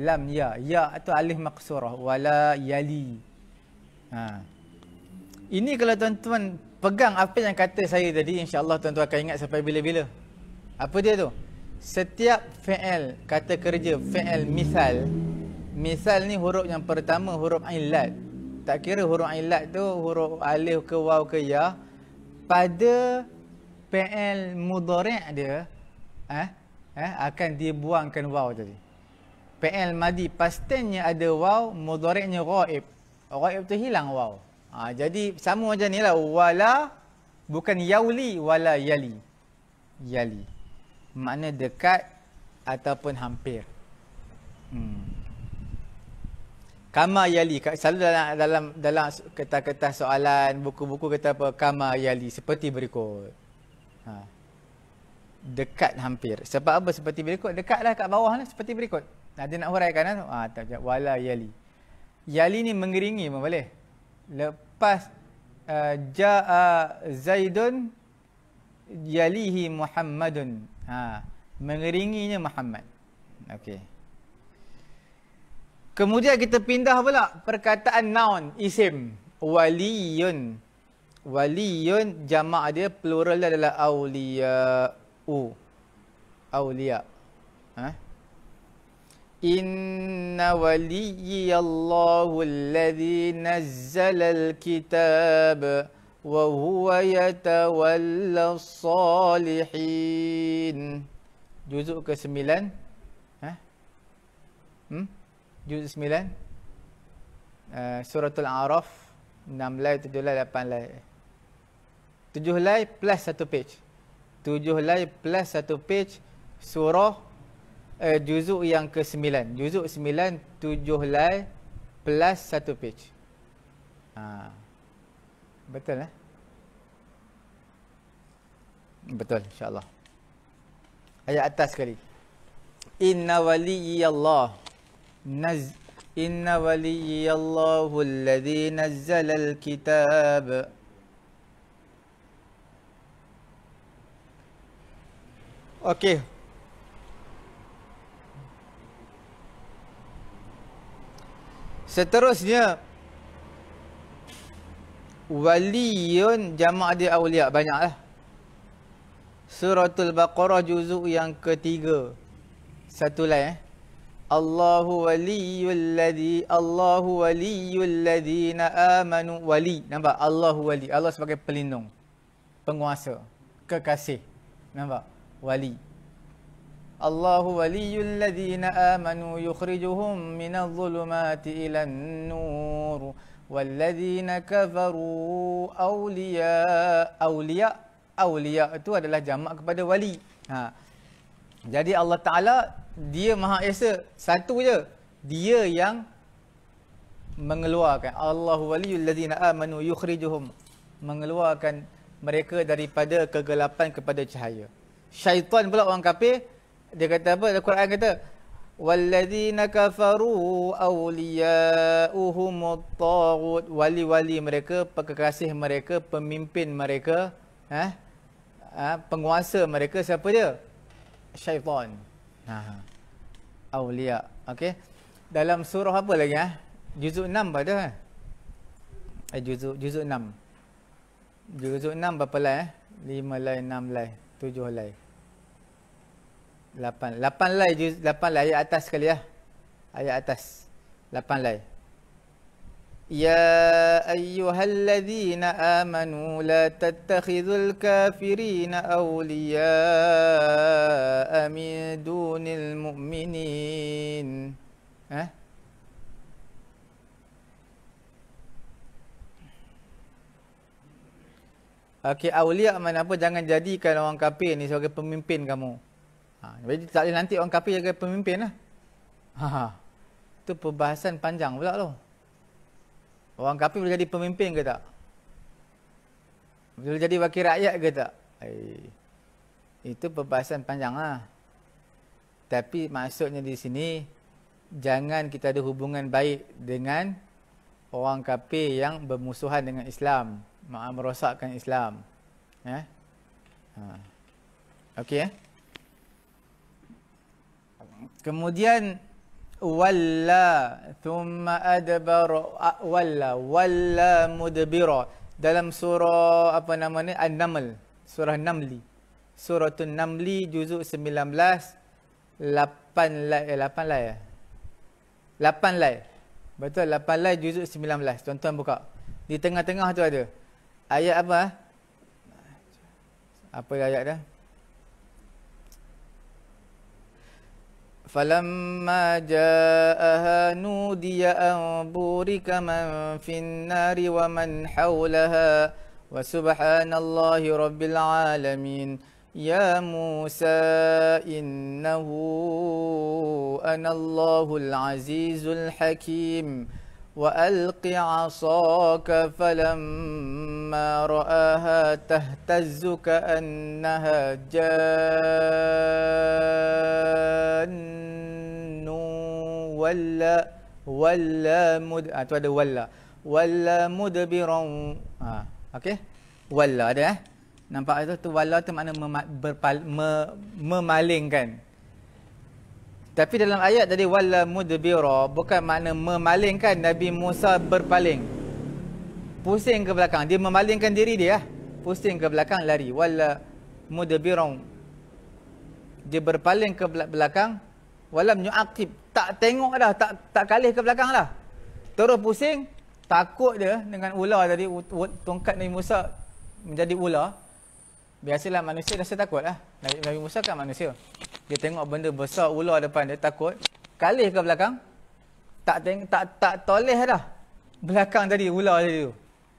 Lam ya. Ya tu alif maksurah. Wala yali. Ha. Ini kalau tuan-tuan pegang apa yang kata saya tadi. InsyaAllah tuan-tuan akan ingat sampai bila-bila. Apa dia tu? Setiap fi'al kata kerja fi'al misal misal ni huruf yang pertama huruf ilat tak kira huruf ilat tu huruf alif ke waw ke ya pada PL mudhari' dia eh eh akan dibuangkan waw tadi PL madi pastinya ada waw mudhari'nya ghaib ghaib tu hilang waw ha, jadi sama macam nilah wala bukan yauli wala yali yali makna dekat ataupun hampir hmm Kama Yali. Selalu dalam dalam dalam kertas-kertas soalan, buku-buku kata apa Kama Yali seperti berikut. Ha. Dekat hampir. Sebab apa seperti berikut? Dekatlah kat bawah lah seperti berikut. Nah, dia nak huraikan lah. Ha, tak, tak, wala Yali. Yali ni mengeringi pun boleh. Lepas uh, Ja'a Zaidun Yalihi Muhammadun. Ha, mengeringinya Muhammad. Okey. Kemudian kita pindah pula perkataan noun, isim. Waliyun. Waliyun, jama' dia, plural dia adalah u Awliya. Ha? Inna waliyallahu alladhi nazzalal alkitab, wa huwa yatawallas salihin. Juzuk ke-9 juz 9 uh, al araf 6 lay 7 lay 8 lay 7 lay plus 1 page 7 lay plus 1 page surah uh, juzuk yang ke-9 juzuk 9 7 lay plus 1 page ha. betul eh betul insyaallah ayat atas sekali inna Allah. نز إن ولي الله الذي نزل الكتاب Seterusnya Waliyun jama' dia awliya Banyak lah. Suratul Baqarah juzuk yang ketiga Satu lain eh Allahu waliyul ladhi Allahu waliyul ladhina amanu wali nampak Allahu wali Allah sebagai pelindung penguasa kekasih nampak wali Allahu waliyul ladhina amanu yukhrijuhum minadh dhulumati ilan nur wal walladhina kafaru awliya awliya awliya itu adalah jamak kepada wali ha jadi Allah Taala dia maha esa satu je dia yang mengeluarkan Allahu waliyul ladzina amanu yukhrijuhum mengeluarkan mereka daripada kegelapan kepada cahaya syaitan pula orang kafir dia kata apa Al Quran kata walladzina kafaru awliya'uhum at-taghut wali-wali mereka pekekasih mereka pemimpin mereka eh, eh penguasa mereka siapa dia syaitan ha awliya. Okey. Dalam surah apa lagi ah? Ha? Juzuk 6 pada kan? Eh juzuk juzuk 6. Juzuk 6 berapa lai eh? 5 lai, 6 lai, 7 lai. 8 8 lai juz 8 lai ayat atas sekali ah. Ya? Ayat atas. 8 lai. يا أيها الذين آمنوا لا تتخذوا الكافرين أولياء من دون المؤمنين Okay, awliya mana apa jangan jadikan orang kafir ni sebagai pemimpin kamu. Ha, jadi tak boleh nanti orang kafir jadi pemimpin lah. Ha, ha. tu perbahasan panjang pula tu. Orang kafir boleh jadi pemimpin ke tak? Boleh jadi wakil rakyat ke tak? Ay. Itu perbahasan panjang lah. Tapi maksudnya di sini, jangan kita ada hubungan baik dengan orang kafir yang bermusuhan dengan Islam. Maaf merosakkan Islam. Eh? Ha. Okey eh? Kemudian ولا ثم أدبر ولا ولا مدبرا dalam surah apa nama ni An-Naml surah Namli surah tu Namli juzuk 19 8 lay eh, 8 lay eh. 8 lay betul 8 lay juzuk 19 tuan-tuan buka di tengah-tengah tu ada ayat apa ah? apa ayat dia فلما جاءها نودي أن بورك من في النار ومن حولها وسبحان الله رب العالمين يا موسى إنه أنا الله العزيز الحكيم والق عصاك فلما راها تهتز كانها جان ولا ولا مد آه, ada ولا ولا مدبرا ها آه, اوكي okay. ولا ada eh? nampak itu tu wala tu makna memalingkan tapi dalam ayat tadi wala mudbira bukan makna memalingkan Nabi Musa berpaling. Pusing ke belakang. Dia memalingkan diri dia. Ah. Pusing ke belakang lari. Wala mudbira. Dia berpaling ke belakang. Wala nyu'aqib. Tak tengok dah. Tak tak kalih ke belakang lah. Terus pusing. Takut dia dengan ular tadi. Tongkat Nabi Musa menjadi ular. Biasalah manusia rasa takut lah. Nabi Musa kan manusia dia tengok benda besar ular depan dia takut kalih ke belakang tak teng tak tak toleh dah belakang tadi ular tadi tu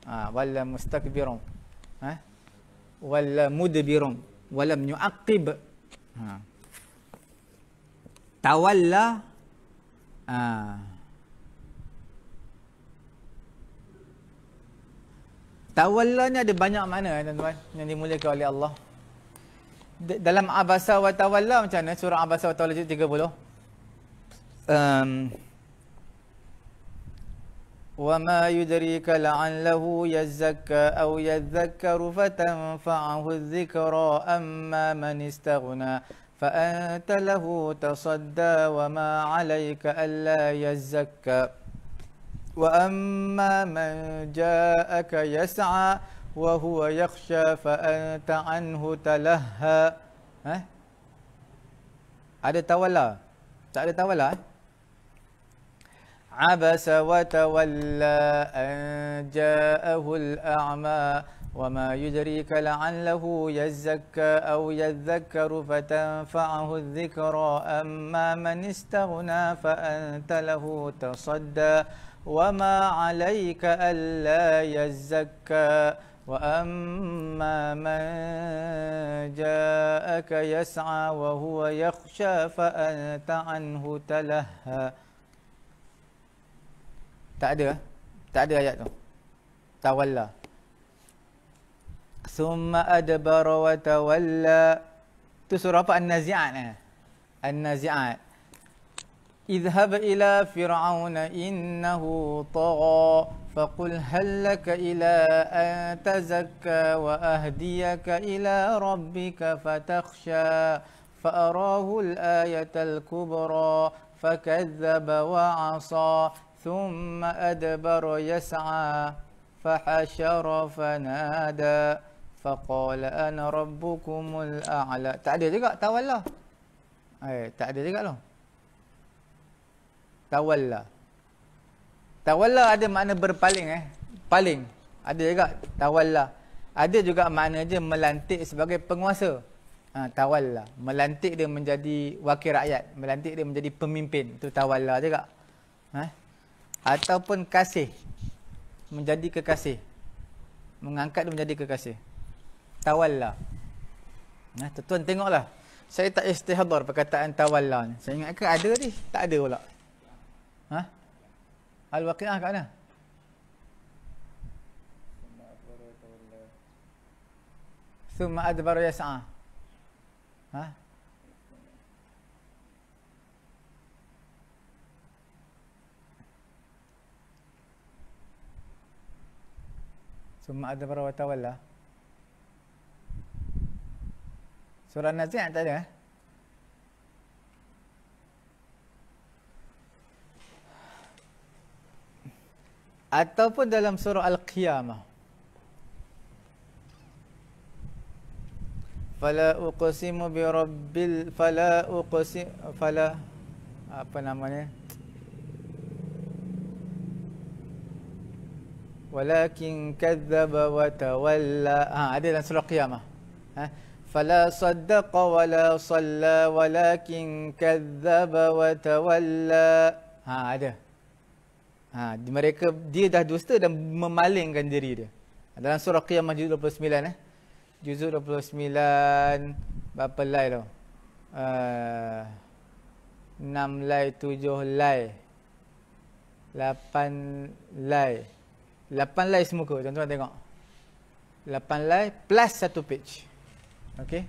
ha wala mustakbirum ha wala mudbirum walam yuaqib ha tawalla ha tawalla ada banyak makna tuan-tuan yang dimulakan oleh Allah dalam abasa wa tawalla macam mana surah abasa wa tawalla 30 um wa ma yudrika la'allahu yazakka aw yadhakkaru fatan fa'ahu dhikra amma man istaghna fa anta lahu tasadda wa ma 'alayka alla yazakka wa amma man ja'aka yas'a وهو يخشى فأنت عنه تلهى ها Ada tawalla? Tak ada tawalla eh? عبس وتولى أن جاءه الأعمى وما يدريك لعله يزكى أو يذكر فتنفعه الذكرى أما من استغنى فأنت له تصدى وما عليك ألا يزكى وأما من جاءك يسعى وهو يخشى فأنت عنه تلهى Tak ada Tak ada ayat tu Tawalla Thumma adbara wa tawalla Tu surah apa? An-Nazi'at eh? An-Nazi'at Idhab ila fir'auna innahu tagha فقل هل لك إلى أن تزكى وأهديك إلى ربك فتخشى فأراه الآية الكبرى فكذب وعصى ثم أدبر يسعى فحشر فنادى فقال أنا ربكم الأعلى تعدي ada juga تعدي Eh tak تولى juga Tawalla ada makna berpaling eh. Paling. Ada juga tawalla. Ada juga makna je melantik sebagai penguasa. Ha, tawalla. Melantik dia menjadi wakil rakyat. Melantik dia menjadi pemimpin. Itu tawalla juga. Ha? Ataupun kasih. Menjadi kekasih. Mengangkat dia menjadi kekasih. Tawalla. Ha, tuan tengoklah. Saya tak istihadar perkataan tawalla ni. Saya ingat ke ada ni? Tak ada pula. هل وقناك عليه؟ ثم أدبر يسعى ها ثم أدبر وتولى سورة النزيع عليه ataupun dalam surah al-qiyamah fala uqsimu bi rabbil fala uqsim fala apa namanya walakin kadzdzaba wa tawalla ha ada dalam surah qiyamah ha فلا صدق ولا صلى ولكن كذب وتولى هذا Ha, mereka dia dah dusta dan memalingkan diri dia. Dalam surah Qiyamah juz 29 eh. Juz 29 berapa lai tau? Uh, 6 lai, 7 lai. 8 lai. 8 lai semuka. Tuan-tuan tengok. 8 lai plus satu page. Okey.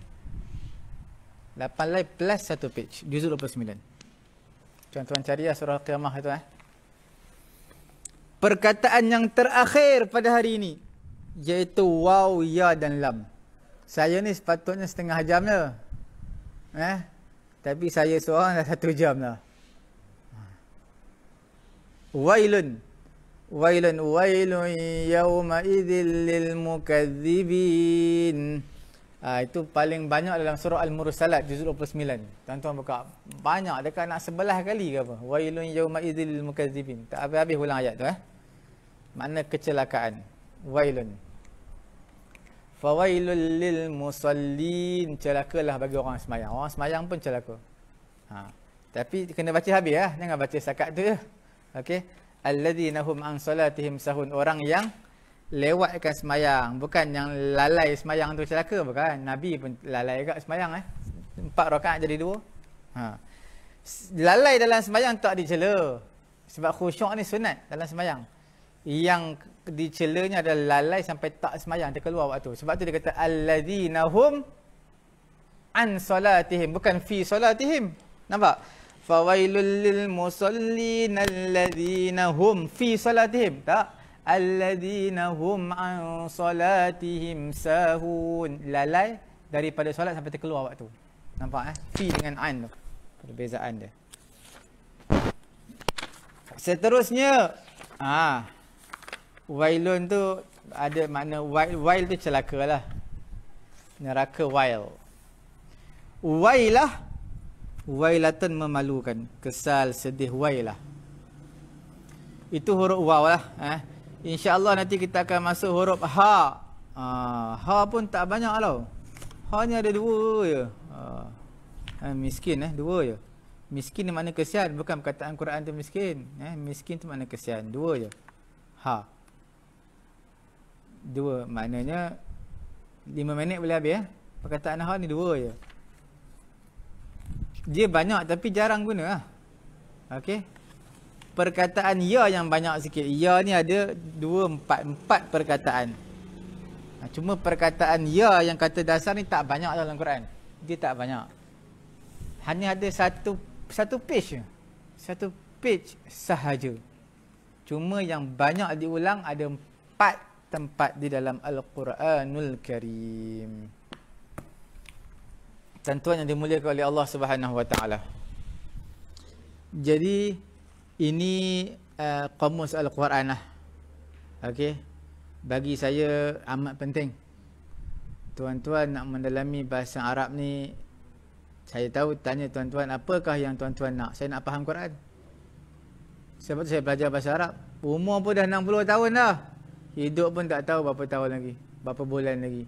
8 lay plus satu page juz 29. Tuan-tuan cari lah surah qiyamah tu eh perkataan yang terakhir pada hari ini iaitu waw ya dan lam saya ni sepatutnya setengah jam lah eh tapi saya seorang dah satu jam lah wailun wailun wailun yawma idhil lil mukadzibin Uh, itu paling banyak dalam surah Al-Mursalat juz 29. Tuan-tuan buka banyak dekat nak sebelah kali ke apa? Wailun yawma idzil mukazzibin. Tak habis-habis ulang ayat tu eh. Makna kecelakaan. Wailun. Fawailul lil musallin. Celakalah bagi orang semayang. Orang semayang pun celaka. Ha. Tapi kena baca habis lah. Eh? Jangan baca sakat tu je. Eh. Okay. Alladhinahum an salatihim sahun. Orang yang lewatkan semayang. Bukan yang lalai semayang tu celaka bukan. Nabi pun lalai juga semayang eh. Empat rakaat jadi dua. Ha. Lalai dalam semayang tak dicela. Sebab khusyuk ni sunat dalam semayang. Yang dicelanya adalah lalai sampai tak semayang keluar waktu. Sebab tu dia kata alladzina hum an salatihim bukan fi salatihim. Nampak? Fawailul lil musallin alladzina fi salatihim. Tak? الذين هم عن صلاتهم ساهون lalai daripada solat sampai terkeluar waktu nampak eh fi dengan an tu perbezaan dia seterusnya ah wailun tu ada makna wail wail tu celakalah lah neraka wail wailah wailatun memalukan kesal sedih wailah itu huruf waw lah eh InsyaAllah nanti kita akan masuk huruf Ha. Ha, ha pun tak banyak tau. Lah. Ha ni ada dua je. Ha. Ha, miskin eh, dua je. Miskin ni makna kesian. Bukan perkataan Quran tu miskin. Eh, miskin tu makna kesian. Dua je. Ha. Dua. Maknanya lima minit boleh habis eh. Perkataan ha ni dua je. Dia banyak tapi jarang guna lah. Okay perkataan ya yang banyak sikit. Ya ni ada dua, empat, empat perkataan. Ha, cuma perkataan ya yang kata dasar ni tak banyak dalam Quran. Dia tak banyak. Hanya ada satu satu page Satu page sahaja. Cuma yang banyak diulang ada empat tempat di dalam Al-Quranul Karim. Tentuan yang dimuliakan oleh Allah Subhanahu Wa Jadi ini uh, Al-Quran lah. Okey. Bagi saya amat penting. Tuan-tuan nak mendalami bahasa Arab ni saya tahu tanya tuan-tuan apakah yang tuan-tuan nak? Saya nak faham Quran. Sebab tu saya belajar bahasa Arab. Umur pun dah 60 tahun dah. Hidup pun tak tahu berapa tahun lagi. Berapa bulan lagi.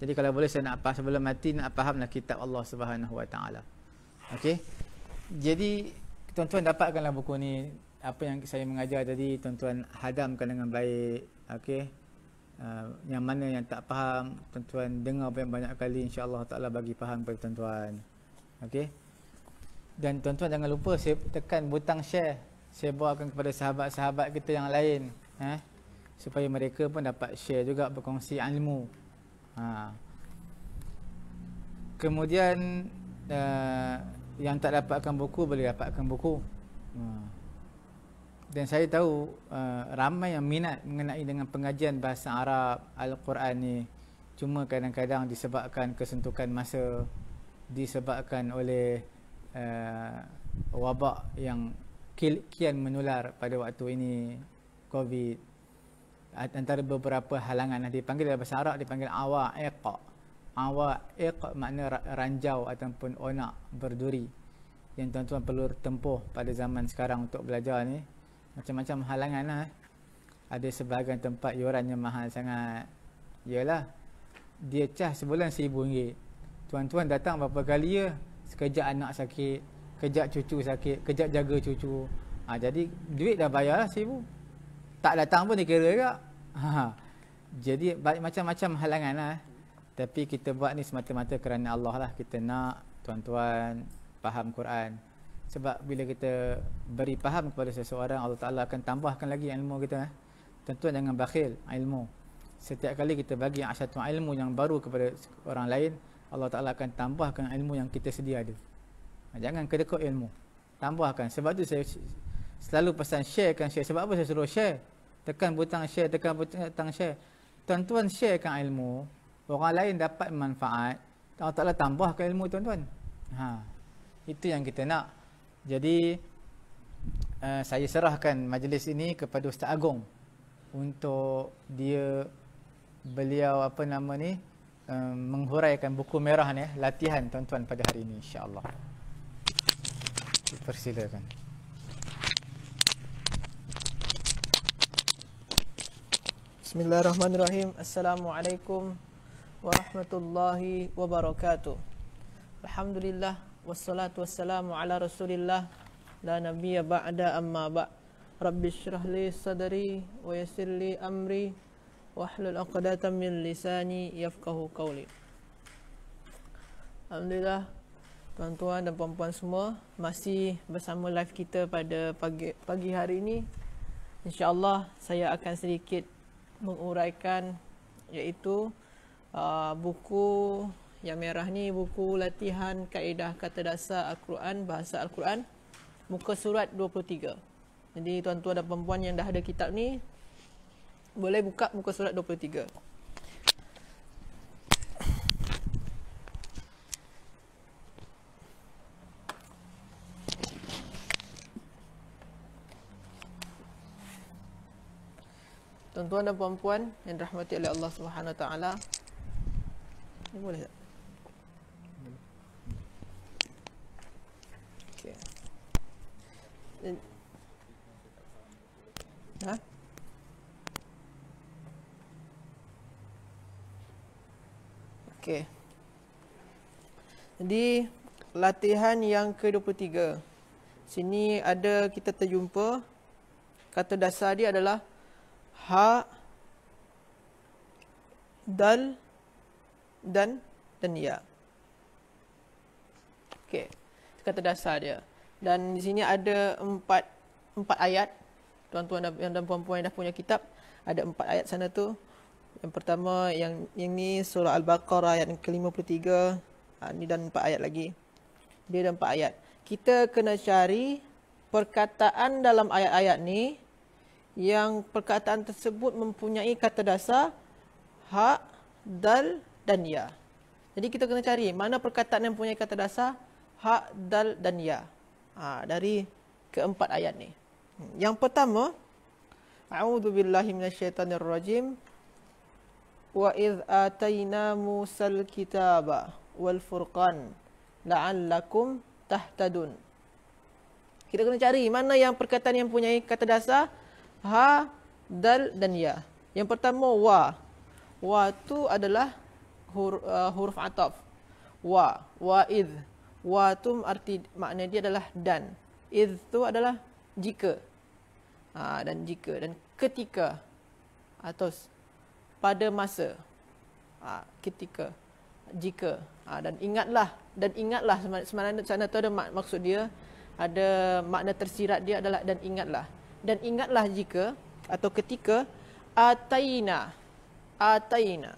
Jadi kalau boleh saya nak faham sebelum mati nak fahamlah kitab Allah Subhanahu Wa Taala. Jadi tuan-tuan dapatkanlah buku ni apa yang saya mengajar tadi tuan-tuan hadamkan dengan baik okey uh, yang mana yang tak faham tuan-tuan dengar banyak-banyak kali insya-Allah Taala bagi faham kepada tuan-tuan okey dan tuan-tuan jangan lupa saya tekan butang share saya bawakan kepada sahabat-sahabat kita yang lain eh supaya mereka pun dapat share juga berkongsi ilmu ha kemudian uh, yang tak dapatkan buku boleh dapatkan buku. Ha. Dan saya tahu uh, ramai yang minat mengenai dengan pengajian bahasa Arab Al-Quran ni cuma kadang-kadang disebabkan kesentukan masa disebabkan oleh uh, wabak yang kian menular pada waktu ini COVID antara beberapa halangan lah. dipanggil dalam bahasa Arab dipanggil awa'iqa awa iq eh, makna ranjau ataupun onak berduri yang tuan-tuan perlu tempuh pada zaman sekarang untuk belajar ni macam-macam halangan lah eh. ada sebahagian tempat yorannya mahal sangat yelah dia cah sebulan seribu ringgit tuan-tuan datang berapa kali ya sekejap anak sakit kejap cucu sakit kejap jaga cucu ha, jadi duit dah bayar lah seribu tak datang pun dikira juga ha, ha. jadi macam-macam halangan lah eh tapi kita buat ni semata-mata kerana Allah lah kita nak tuan-tuan faham Quran sebab bila kita beri faham kepada seseorang Allah Taala akan tambahkan lagi ilmu kita eh. tentu jangan bakhil ilmu setiap kali kita bagi asyatu ilmu yang baru kepada orang lain Allah Taala akan tambahkan ilmu yang kita sedia ada ha, jangan kedekut ilmu tambahkan sebab tu saya selalu pesan share kan share sebab apa saya suruh share tekan butang share tekan butang share tuan-tuan sharekan ilmu orang lain dapat manfaat Allah Ta'ala tambahkan ilmu tuan-tuan ha. itu yang kita nak jadi uh, saya serahkan majlis ini kepada Ustaz Agong untuk dia beliau apa nama ni um, menghuraikan buku merah ni eh, latihan tuan-tuan pada hari ini insyaAllah persilakan Bismillahirrahmanirrahim Assalamualaikum warahmatullahi wabarakatuh. Alhamdulillah wassalatu wassalamu ala Rasulillah la nabiyya ba'da amma ba' Rabbi li sadari wa yasir li amri wa hlul aqdatan min lisani yafqahu qawli. Alhamdulillah tuan-tuan dan puan-puan semua masih bersama live kita pada pagi, pagi hari ini. Insya Allah saya akan sedikit menguraikan iaitu Ah, buku yang merah ni buku latihan kaedah kata dasar Al-Quran, bahasa Al-Quran, muka surat 23. Jadi tuan-tuan dan perempuan yang dah ada kitab ni, boleh buka muka surat 23. Tuan-tuan dan puan-puan yang dirahmati oleh Allah Subhanahu Wa Taala, Ni boleh tak? Okay. Ha? Jadi latihan yang ke-23. Sini ada kita terjumpa kata dasar dia adalah ha dal dan dan ya. Okey. Itu kata dasar dia. Dan di sini ada empat empat ayat. Tuan-tuan dan, dan puan-puan yang dah punya kitab, ada empat ayat sana tu. Yang pertama yang yang ni surah Al-Baqarah ayat ke-53. Ha, ni dan empat ayat lagi. Dia ada empat ayat. Kita kena cari perkataan dalam ayat-ayat ni yang perkataan tersebut mempunyai kata dasar hak dal dan ya. Jadi kita kena cari mana perkataan yang punya kata dasar ha dal dan ya. Ha, dari keempat ayat ni. Hmm. Yang pertama, A'udhu billahi minasyaitanir rajim wa idh ataina musal kitaba wal furqan la'allakum tahtadun. Kita kena cari mana yang perkataan yang punya kata dasar ha, dal dan ya. Yang pertama wa. Wa tu adalah hur, uh, huruf ataf. Wa, wa idh. Wa tu arti makna dia adalah dan. Idh tu adalah jika. Ha, dan jika. Dan ketika. Atau pada masa. Ha, ketika. Jika. Ha, dan ingatlah. Dan ingatlah. Sebenarnya sana tu ada mak, maksud dia. Ada makna tersirat dia adalah dan ingatlah. Dan ingatlah jika atau ketika. Ataina. Ataina. Ataina.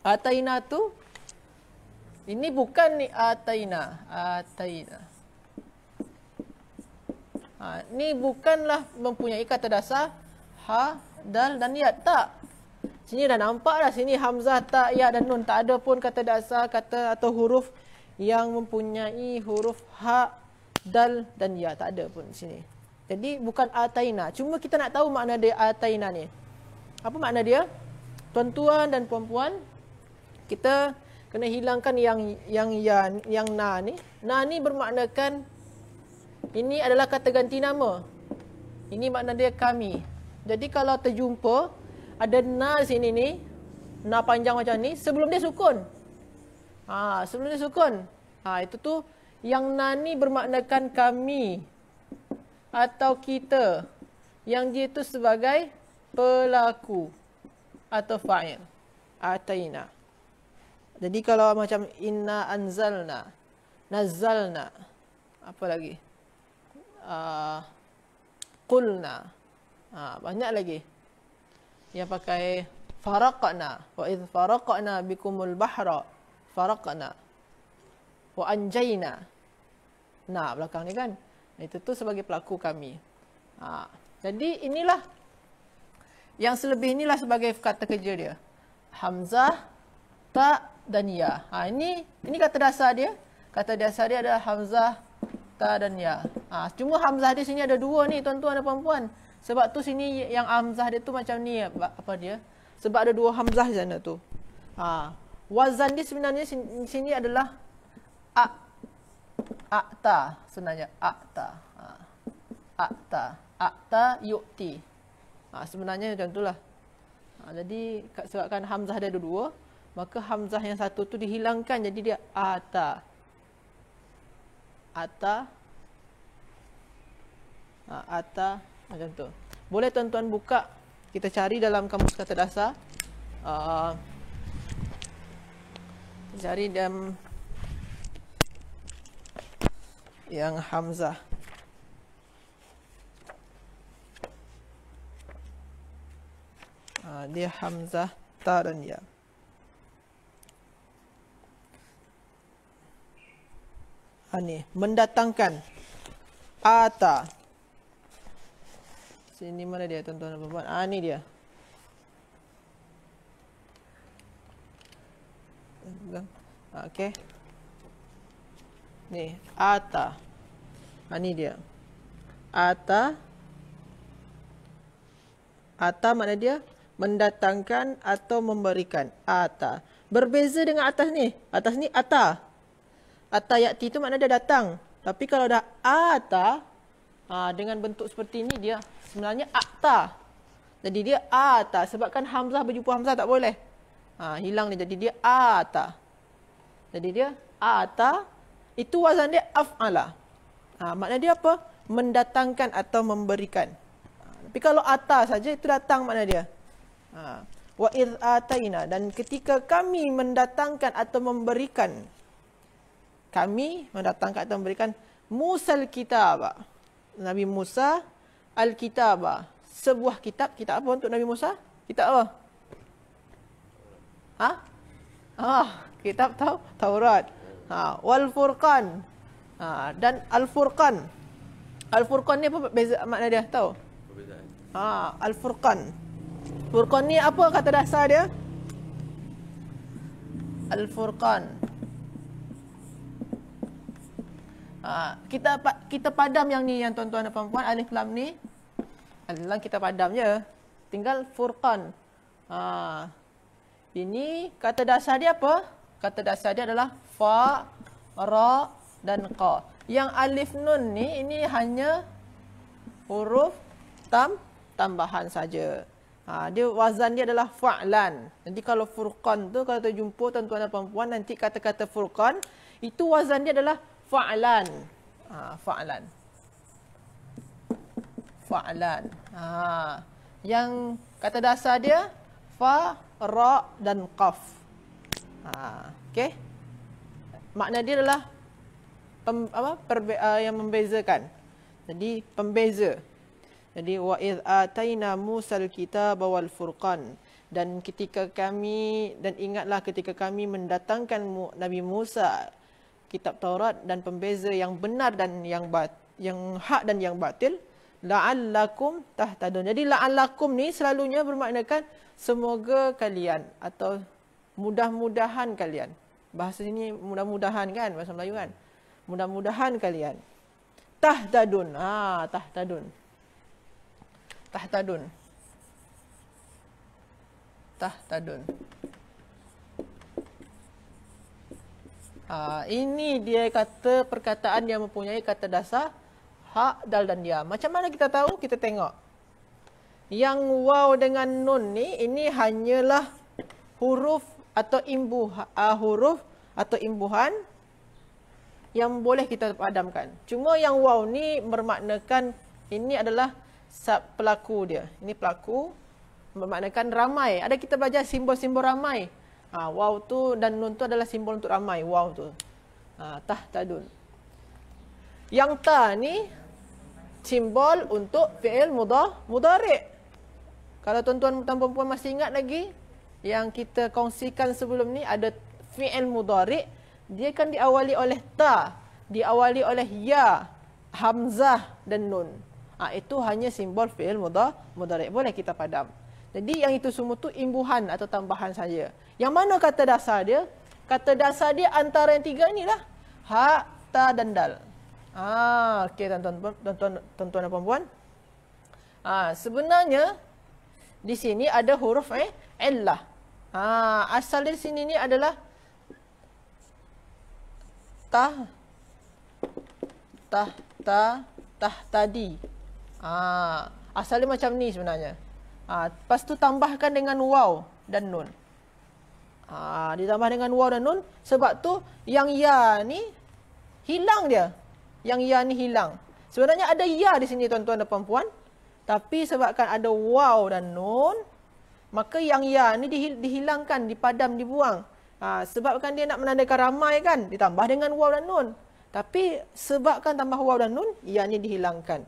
Ataina tu ini bukan ni Ataina, Ataina. Ha, ni bukanlah mempunyai kata dasar ha, dal dan ya tak. Sini dah nampak dah sini hamzah tak ya dan nun tak ada pun kata dasar kata atau huruf yang mempunyai huruf ha, dal dan ya tak ada pun sini. Jadi bukan Ataina. Cuma kita nak tahu makna dia Ataina ni. Apa makna dia? Tuan-tuan dan puan-puan, kita kena hilangkan yang yang yan yang na ni na ni bermaknakan ini adalah kata ganti nama ini makna dia kami jadi kalau terjumpa ada na sini ni na panjang macam ni sebelum dia sukun ha sebelum dia sukun ha itu tu yang na ni bermaknakan kami atau kita yang dia tu sebagai pelaku atau fa'il ataina jadi kalau macam inna anzalna, nazalna, apa lagi? Ah, qulna. Uh, ha, banyak lagi. Yang pakai faraqna. Wa idh faraqna bikumul bahra. Faraqna. Wa anjayna. Nah, belakang ni kan. Itu tu sebagai pelaku kami. Ha, jadi inilah yang selebih inilah sebagai kata kerja dia. Hamzah, tak, dan ya. Ha, ini ini kata dasar dia. Kata dasar dia adalah hamzah ta dan ya. Ha, cuma hamzah di sini ada dua ni tuan-tuan dan puan-puan. Sebab tu sini yang hamzah dia tu macam ni apa, dia? Sebab ada dua hamzah di sana tu. Ha. Wazan di sebenarnya sini, sini adalah a a Ta, sebenarnya a akta. Ha. a Ta yuti. Ha, sebenarnya macam lah. Ha, jadi sebabkan hamzah dia ada -dua maka hamzah yang satu tu dihilangkan jadi dia ata ata ha, ata macam tu boleh tuan-tuan buka kita cari dalam kamus kata dasar uh, cari dalam yang hamzah ha, dia Hamzah Ta dan Ani ah, mendatangkan ata sini mana dia tuan-tuan dan puan ah dia ah, okey ni ata Ani ah, dia ata ata mana dia mendatangkan atau memberikan ata berbeza dengan atas ni atas ni ata Ata yakti tu maknanya dia datang. Tapi kalau dah ata ha, dengan bentuk seperti ini dia sebenarnya akta. Jadi dia ata sebab kan hamzah berjumpa hamzah tak boleh. Ha, hilang ni jadi dia ata. Jadi dia ata itu wazan dia afala. Ha, makna dia apa? Mendatangkan atau memberikan. Ha, tapi kalau ata saja itu datang makna dia. Ha, wa id ataina dan ketika kami mendatangkan atau memberikan kami mendatang kata memberikan musal kitab Nabi Musa al-kitab sebuah kitab kitab apa untuk Nabi Musa kitab apa ha ah kitab tau Taurat ha wal furqan ha dan al furqan al furqan ni apa beza makna dia tahu ha al furqan furqan ni apa kata dasar dia al furqan Ah, kita kita padam yang ni yang tuan-tuan dan puan-puan alif lam ni. Alif kita padam je. Tinggal furqan. Ha. Ini kata dasar dia apa? Kata dasar dia adalah fa, ra dan qa. Yang alif nun ni ini hanya huruf tam tambahan saja. Ha, dia wazan dia adalah fa'lan. Nanti kalau furqan tu kalau terjumpa tuan-tuan dan puan-puan nanti kata-kata furqan itu wazan dia adalah Faalan, Ha, faalan. Fa'lan. Ha. Yang kata dasar dia, fa, ra dan qaf. Ha. Ah, okay. Makna dia adalah pem, apa, perbe, uh, yang membezakan. Jadi, pembeza. Jadi, wa'id atayna musal kitab wal furqan. Dan ketika kami, dan ingatlah ketika kami mendatangkan Nabi Musa kitab Taurat dan pembeza yang benar dan yang bat, yang hak dan yang batil la'allakum tahtadun. Jadi la'allakum ni selalunya kan semoga kalian atau mudah-mudahan kalian. Bahasa ini mudah-mudahan kan bahasa Melayu kan. Mudah-mudahan kalian. Tahtadun. Ha, tahtadun. Tahtadun. Tahtadun. tahtadun. Uh, ini dia kata perkataan yang mempunyai kata dasar hak, dal dan dia. Macam mana kita tahu? Kita tengok. Yang waw dengan nun ni, ini hanyalah huruf atau imbuh, uh, huruf atau imbuhan yang boleh kita padamkan. Cuma yang waw ni bermaknakan ini adalah sub pelaku dia. Ini pelaku bermaknakan ramai. Ada kita baca simbol-simbol ramai. Ha, waw tu dan nun tu adalah simbol untuk ramai. Wow tu. Ha, tah tadun. Yang ta ni simbol untuk fi'il mudah mudarik. Kalau tuan-tuan dan puan-puan masih ingat lagi yang kita kongsikan sebelum ni ada fi'il mudarik. Dia kan diawali oleh ta. Diawali oleh ya, hamzah dan nun. Ha, itu hanya simbol fi'il mudah mudarik. Boleh kita padam. Jadi yang itu semua tu imbuhan atau tambahan saja. Yang mana kata dasar dia? Kata dasar dia antara yang tiga ni lah. Hak, ta dan dal. Ah, okey tuan-tuan tuan-tuan dan puan-puan. Ah, sebenarnya di sini ada huruf eh illah. Ah, ha, asal dari sini ni adalah ta ta ta ta tadi. Ah, asal dia macam ni sebenarnya. Ah, lepas tu tambahkan dengan waw dan nun. Ha, ditambah dengan waw dan nun. Sebab tu yang ya ni hilang dia. Yang ya ni hilang. Sebenarnya ada ya di sini tuan-tuan dan perempuan. Tapi sebabkan ada waw dan nun. Maka yang ya ni dihilangkan, dipadam, dibuang. Ha, sebabkan dia nak menandakan ramai kan. Ditambah dengan waw dan nun. Tapi sebabkan tambah waw dan nun, ya ni dihilangkan.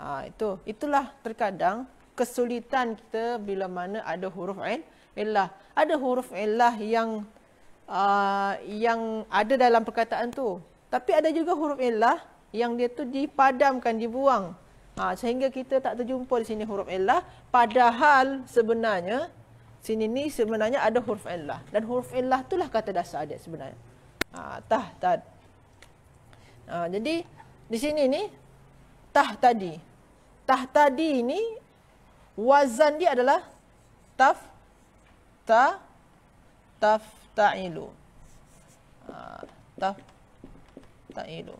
Ha, itu Itulah terkadang kesulitan kita bila mana ada huruf ain. Ialah ada huruf illah yang uh, yang ada dalam perkataan tu tapi ada juga huruf illah yang dia tu dipadamkan dibuang ha, sehingga kita tak terjumpa di sini huruf illah padahal sebenarnya sini ni sebenarnya ada huruf illah dan huruf illah itulah kata dasar dia sebenarnya ha, tah tad ha, jadi di sini ni tah tadi tah tadi ni wazan dia adalah taf ta taf ilu, ha, Taf ilu.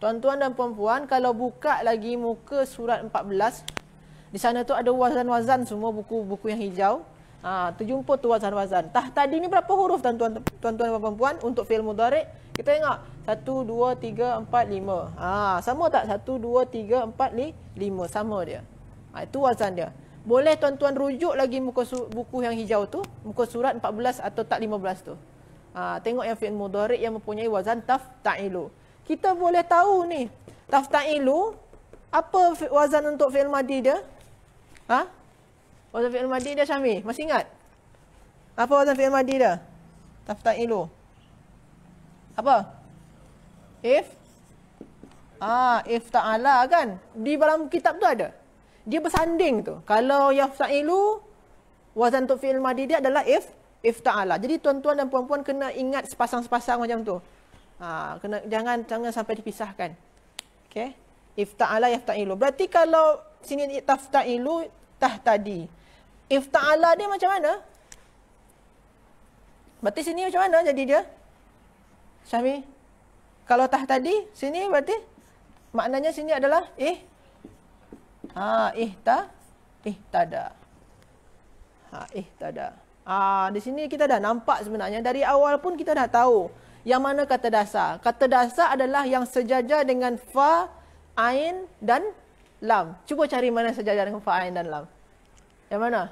Tuan-tuan dan puan-puan, kalau buka lagi muka surat 14, di sana tu ada wazan-wazan semua buku-buku yang hijau. Ha, terjumpa tu wazan-wazan. Tah tadi ni berapa huruf tuan-tuan dan puan-puan untuk fi'il mudhari'? Kita tengok 1 2 3 4 5. Ha, sama tak 1 2 3 4 5? Sama dia. Ha, itu wazan dia boleh tuan-tuan rujuk lagi muka buku yang hijau tu, muka surat 14 atau tak 15 tu. Ha, tengok yang fi'il mudhari' yang mempunyai wazan taftailu. Kita boleh tahu ni, taftailu apa wazan untuk fi'il madi dia? Ha? Wazan fi'il madi dia Syami, masih ingat? Apa wazan fi'il madi dia? Taftailu. Apa? If? Ah, if ta'ala kan? Di dalam kitab tu ada dia bersanding tu. Kalau yafsa'ilu wazan tu fi'il madi dia adalah if if ta'ala. Jadi tuan-tuan dan puan-puan kena ingat sepasang-sepasang macam tu. Ha, kena jangan jangan sampai dipisahkan. Okey. If ta'ala yafta'ilu. Berarti kalau sini taftailu tah tadi. If ta'ala dia macam mana? Berarti sini macam mana jadi dia? Syami. Kalau tah tadi sini berarti maknanya sini adalah eh Ha eh ta eh tada. Ha eh tada. Ah ha, di sini kita dah nampak sebenarnya dari awal pun kita dah tahu yang mana kata dasar. Kata dasar adalah yang sejajar dengan fa, ain dan lam. Cuba cari mana sejajar dengan fa, ain dan lam. Yang mana?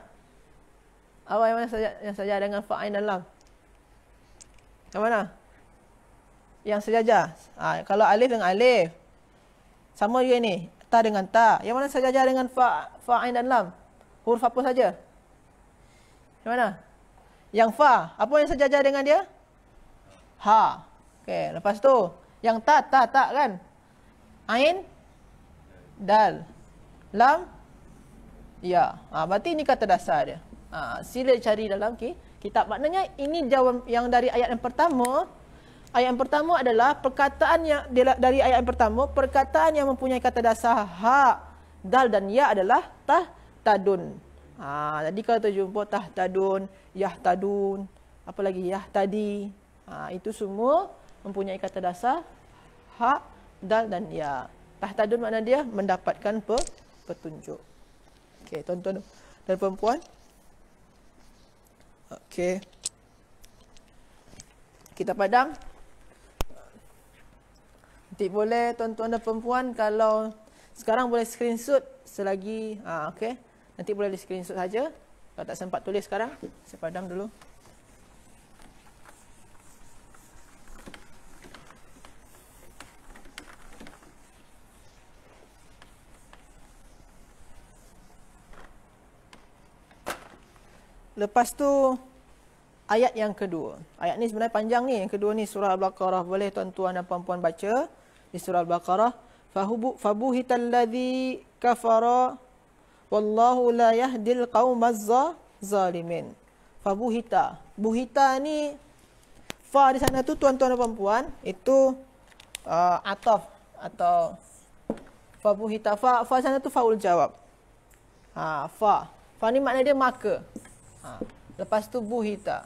Awak yang mana sejajar, yang sejajar dengan fa, ain dan lam? Yang mana? Yang sejajar. Ha, kalau alif dengan alif. Sama juga ni ta dengan ta. Yang mana sejajar dengan fa, fa ain dan lam? Huruf apa saja? Yang mana? Yang fa, apa yang sejajar dengan dia? Ha. Okey, lepas tu yang ta ta ta kan? Ain dal. Lam ya. Ah ha, berarti ini kata dasar dia. Ah ha, sila cari dalam okay. kitab. Maknanya ini jawab yang dari ayat yang pertama Ayat yang pertama adalah perkataan yang dari ayat yang pertama, perkataan yang mempunyai kata dasar ha, dal dan ya adalah tah tadun. Ha, jadi kalau terjumpa tah tadun, yah tadun, apa lagi yah tadi, ha, itu semua mempunyai kata dasar ha, dal dan ya. Tah tadun makna dia mendapatkan pe, petunjuk. Okey, tuan-tuan dan perempuan. Okey. Kita padang Nanti boleh tuan-tuan dan perempuan kalau sekarang boleh screenshot selagi ha, okey. Nanti boleh di screenshot saja. Kalau tak sempat tulis sekarang, saya padam dulu. Lepas tu ayat yang kedua. Ayat ni sebenarnya panjang ni. Yang kedua ni surah Al-Baqarah. Boleh tuan-tuan dan puan-puan baca di surah Al-Baqarah. Fahubu, fabuhita alladhi kafara wallahu la yahdil qawmazza zalimin. Fabuhita. Buhita ni fa di sana tu tuan-tuan dan perempuan itu uh, ataf atau fabuhita fa fa sana tu faul jawab. Ha fa. Fa ni makna dia maka. Ha. Lepas tu buhita.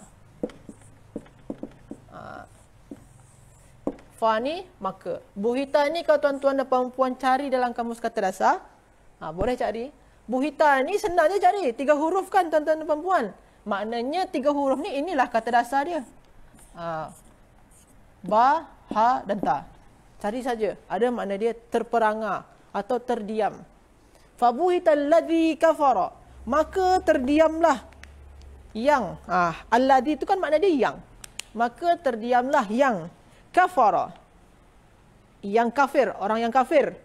Ha fa ni maka. Buhita ni kalau tuan-tuan dan puan-puan cari dalam kamus kata dasar, ha, boleh cari. Bu Buhita ni senang je cari. Tiga huruf kan tuan-tuan dan puan-puan. Maknanya tiga huruf ni inilah kata dasar dia. Ha. Ba, ha dan ta. Cari saja. Ada makna dia terperangah atau terdiam. Fa Bu Fabuhita alladhi kafara. Maka terdiamlah yang. Ha. Alladhi tu kan maknanya yang. Maka terdiamlah yang kafara yang kafir orang yang kafir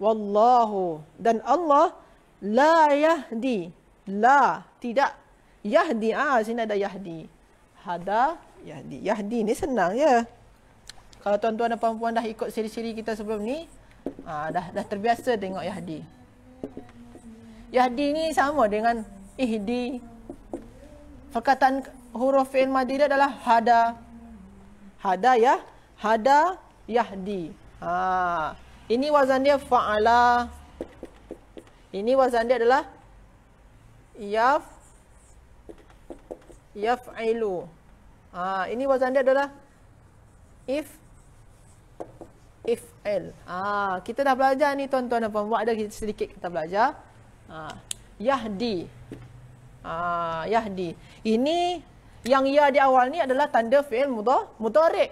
wallahu dan Allah la yahdi la tidak yahdi ah sini ada yahdi hada yahdi yahdi ni senang ya kalau tuan-tuan dan puan-puan dah ikut siri-siri kita sebelum ni ah, dah dah terbiasa tengok yahdi yahdi ni sama dengan ihdi perkataan huruf fi'il madidah adalah hada hadayah hada yahdi ha ini wazan dia faala ini wazan dia adalah yaf yafailu ha ini wazan dia adalah if if ifl ha kita dah belajar ni tuan-tuan dan puan-puan ada sedikit kita belajar ha yahdi ha yahdi ini yang ya di awal ni adalah tanda fi'il mudarik.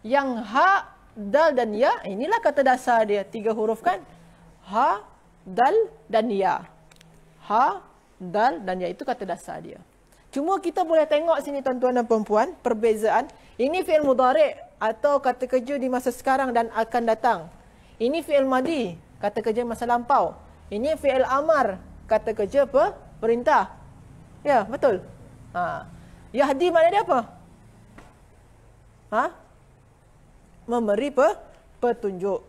Yang ha, dal dan ya, inilah kata dasar dia. Tiga huruf kan? Ha, dal dan ya. Ha, dal dan ya. Itu kata dasar dia. Cuma kita boleh tengok sini tuan-tuan dan perempuan, perbezaan. Ini fi'il mudarik atau kata kerja di masa sekarang dan akan datang. Ini fi'il madi, kata kerja masa lampau. Ini fi'il amar, kata kerja apa? Perintah. Ya, betul. Haa. Yahdi mana dia apa? Ha? Memberi pe petunjuk.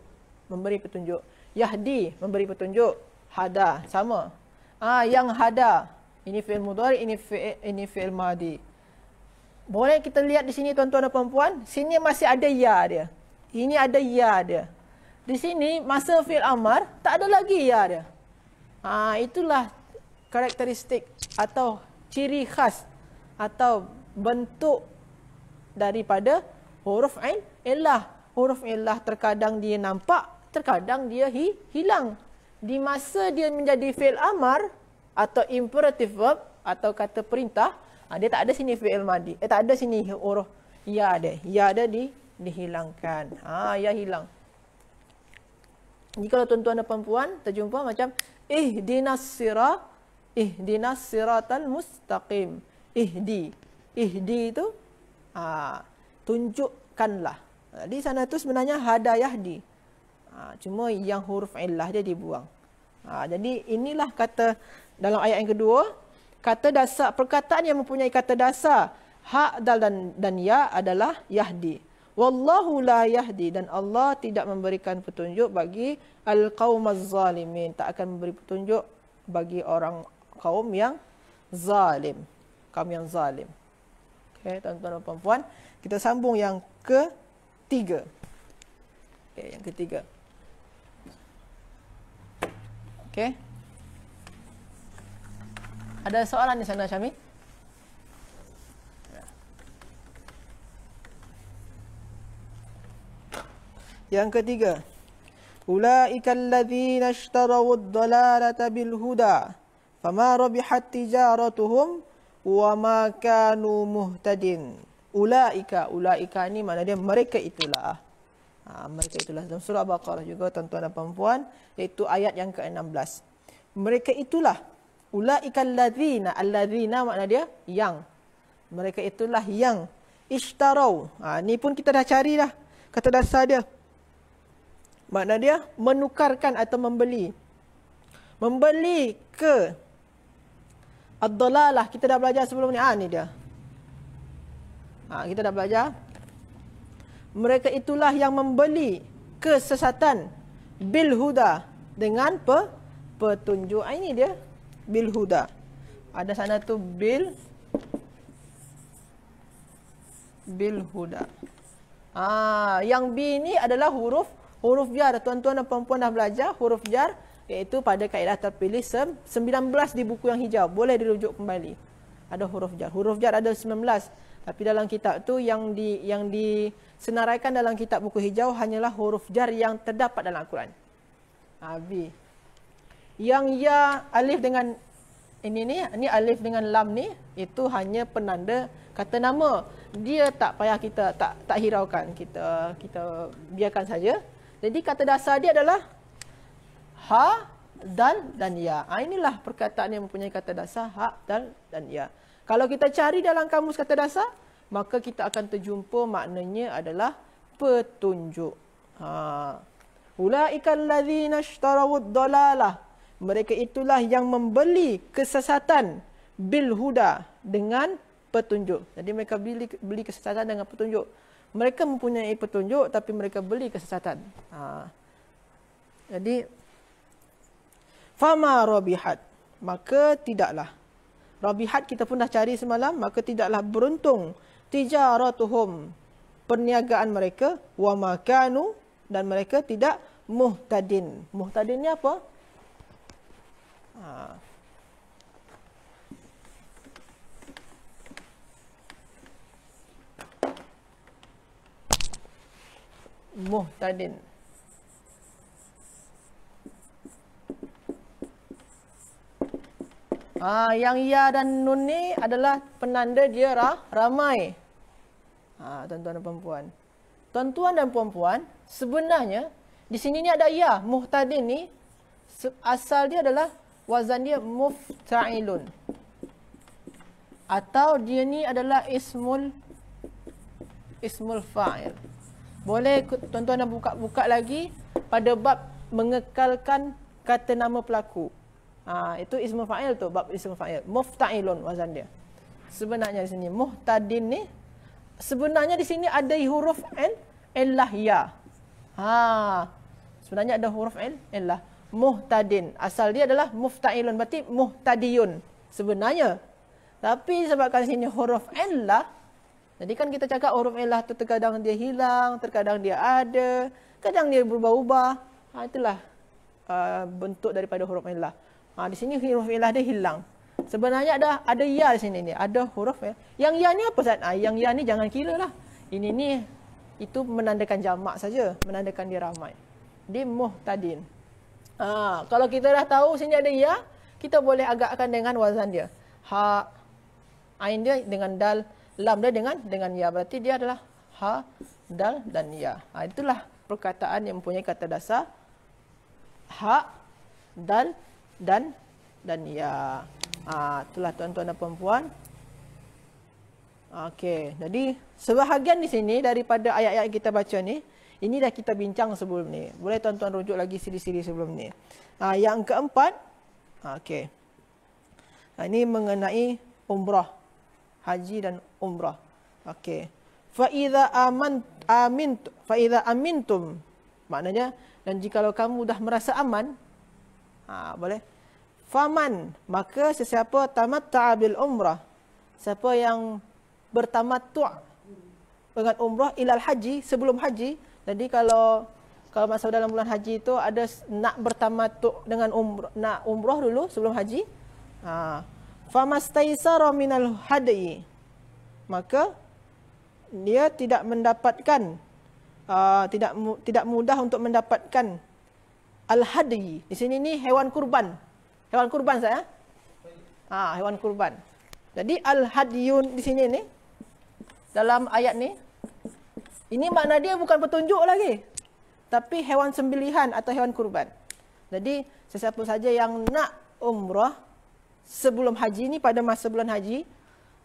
Memberi petunjuk. Yahdi memberi petunjuk. Hada sama. Ah ha, yang hada. Ini fi'il mudhari, ini fi'il ini fi'il madi. Boleh kita lihat di sini tuan-tuan dan puan-puan? Sini masih ada ya dia. Ini ada ya dia. Di sini masa fi'il amar tak ada lagi ya dia. Ah ha, itulah karakteristik atau ciri khas atau bentuk daripada huruf ain illah. Huruf illah terkadang dia nampak, terkadang dia hi, hilang. Di masa dia menjadi fi'il amar atau imperative verb atau kata perintah, ah, dia tak ada sini fi'il madi. Eh, tak ada sini huruf ya ada. Ya ada di dihilangkan. Ha, ya hilang. Jika kalau tuan-tuan dan perempuan terjumpa macam ihdinas sirat ihdinas siratal mustaqim ihdi. Ihdi itu ha, tunjukkanlah. Ha, di sana itu sebenarnya hadayahdi. Ha, cuma yang huruf illah dia dibuang. Ha, jadi inilah kata dalam ayat yang kedua. Kata dasar, perkataan yang mempunyai kata dasar. ha dal dan, dan ya adalah yahdi. Wallahu la yahdi dan Allah tidak memberikan petunjuk bagi al-qawmaz zalimin. Tak akan memberi petunjuk bagi orang kaum yang zalim kaum yang zalim. Okey, tuan-tuan dan puan-puan, kita sambung yang ketiga. Okey, yang ketiga. Okey. Ada soalan di sana, Syami? Yang ketiga. Ulaika alladhina ashtarawud dalalata bil huda. Fama rabihat tijaratuhum wa ma kanu muhtadin ulaika ulaika ni mana dia mereka itulah ha, mereka itulah dalam surah baqarah juga tuan-tuan dan puan-puan iaitu ayat yang ke-16 mereka itulah ulaika alladhina alladhina mana dia yang mereka itulah yang ishtarau ha, ni pun kita dah cari dah kata dasar dia mana dia menukarkan atau membeli membeli ke Ad-dalalah kita dah belajar sebelum ni. Ah ha, ni dia. Ha, kita dah belajar. Mereka itulah yang membeli kesesatan bil huda dengan pe petunjuk. Ah ini dia bil huda. Ada sana tu bil bil huda. Ah ha, yang B ni adalah huruf huruf jar. Tuan-tuan dan puan-puan dah belajar huruf jar iaitu pada kaedah terpilih 19 di buku yang hijau boleh dirujuk kembali ada huruf jar huruf jar ada 19 tapi dalam kitab tu yang di yang disenaraikan dalam kitab buku hijau hanyalah huruf jar yang terdapat dalam al-Quran abi ha, yang ya alif dengan ini ni ni alif dengan lam ni itu hanya penanda kata nama dia tak payah kita tak tak hiraukan kita kita biarkan saja jadi kata dasar dia adalah ha dan dan ya. Ha, inilah perkataan yang mempunyai kata dasar ha dan dan ya. Kalau kita cari dalam kamus kata dasar, maka kita akan terjumpa maknanya adalah petunjuk. Ha. Ulaikal ladzina ishtarawud dalalah. Mereka itulah yang membeli kesesatan bil huda dengan petunjuk. Jadi mereka beli beli kesesatan dengan petunjuk. Mereka mempunyai petunjuk tapi mereka beli kesesatan. Ha. Jadi Fama Rabihat. Maka tidaklah. Rabihat kita pun dah cari semalam. Maka tidaklah beruntung. Tijaratuhum. Perniagaan mereka. Wa makanu. Dan mereka tidak muhtadin. Muhtadin ni apa? Ha. Muhtadin. Muhtadin. Ah, yang ya dan nun ni adalah penanda dia rah, ramai. Ah, tuan-tuan dan puan-puan. Tuan-tuan dan puan-puan, sebenarnya di sini ni ada ya, muhtadin ni asal dia adalah wazan dia muftailun. Atau dia ni adalah ismul ismul fa'il. Boleh tuan-tuan buka-buka lagi pada bab mengekalkan kata nama pelaku. Ha, itu ismu fa'il tu, bab ismu fa'il. Mufta'ilun wazan dia. Sebenarnya di sini, muhtadin ni, sebenarnya di sini ada huruf n, illah ya. Ha, sebenarnya ada huruf n, illah. Muhtadin. Asal dia adalah muftailun. Berarti muhtadiyun. Sebenarnya. Tapi sebabkan sini huruf illah. Jadi kan kita cakap huruf illah tu terkadang dia hilang. Terkadang dia ada. Kadang dia berubah-ubah. Ha, itulah uh, bentuk daripada huruf illah. Ha, di sini huruf ilah dia hilang. Sebenarnya ada ada ya di sini ni. Ada huruf ya. Yang ya ni apa Ustaz? Ha, yang ya ni jangan kira lah. Ini ni itu menandakan jamak saja, menandakan dia ramai. Di tadin. Ha, kalau kita dah tahu sini ada ya, kita boleh agakkan dengan wazan dia. Ha ain dia dengan dal, lam dia dengan dengan ya. Berarti dia adalah ha, dal dan ya. Ha, itulah perkataan yang mempunyai kata dasar ha, dal, dan dan ya ha, itulah tuan-tuan dan puan-puan okey jadi sebahagian di sini daripada ayat-ayat kita baca ni ini dah kita bincang sebelum ni boleh tuan-tuan rujuk lagi siri-siri sebelum ni ha, yang keempat okey ha, ini mengenai umrah haji dan umrah okey fa iza aman amin fa iza amintum maknanya dan jika kamu dah merasa aman ha, boleh Faman, maka sesiapa tamat ta'abil umrah. Siapa yang bertamat tu' dengan umrah ilal haji, sebelum haji. Jadi kalau kalau masa dalam bulan haji itu ada nak bertamat tu' dengan umrah, nak umrah dulu sebelum haji. Ha. Famastaisara minal hadai. Maka dia tidak mendapatkan uh, tidak tidak mudah untuk mendapatkan al-hadi. Di sini ni hewan kurban. Hewan kurban saya. Ha, hewan kurban. Jadi al-hadiyun di sini ni dalam ayat ni ini makna dia bukan petunjuk lagi. Tapi hewan sembelihan atau hewan kurban. Jadi sesiapa saja yang nak umrah sebelum haji ni pada masa bulan haji,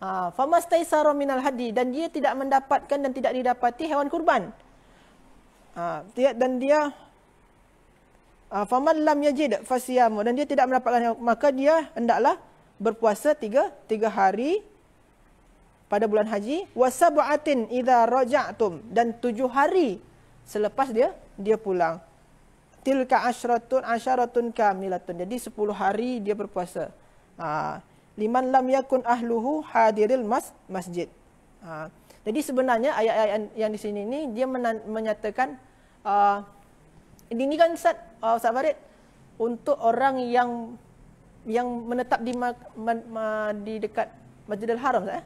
ha, famastaisara minal hadi dan dia tidak mendapatkan dan tidak didapati hewan kurban. Ha, dan dia Uh, faman lam yajid fasiyamu dan dia tidak mendapatkan maka dia hendaklah berpuasa tiga tiga hari pada bulan haji wasabatin idza raja'tum dan tujuh hari selepas dia dia pulang tilka asyratun asyaratun kamilatun jadi sepuluh hari dia berpuasa uh, liman lam yakun ahluhu hadiril mas masjid uh, jadi sebenarnya ayat-ayat yang di sini ini dia menyatakan uh, ini kan Ustaz, uh, Ustaz Farid, untuk orang yang yang menetap di ma- ma- ma- di dekat Masjidil Haram Ustaz eh?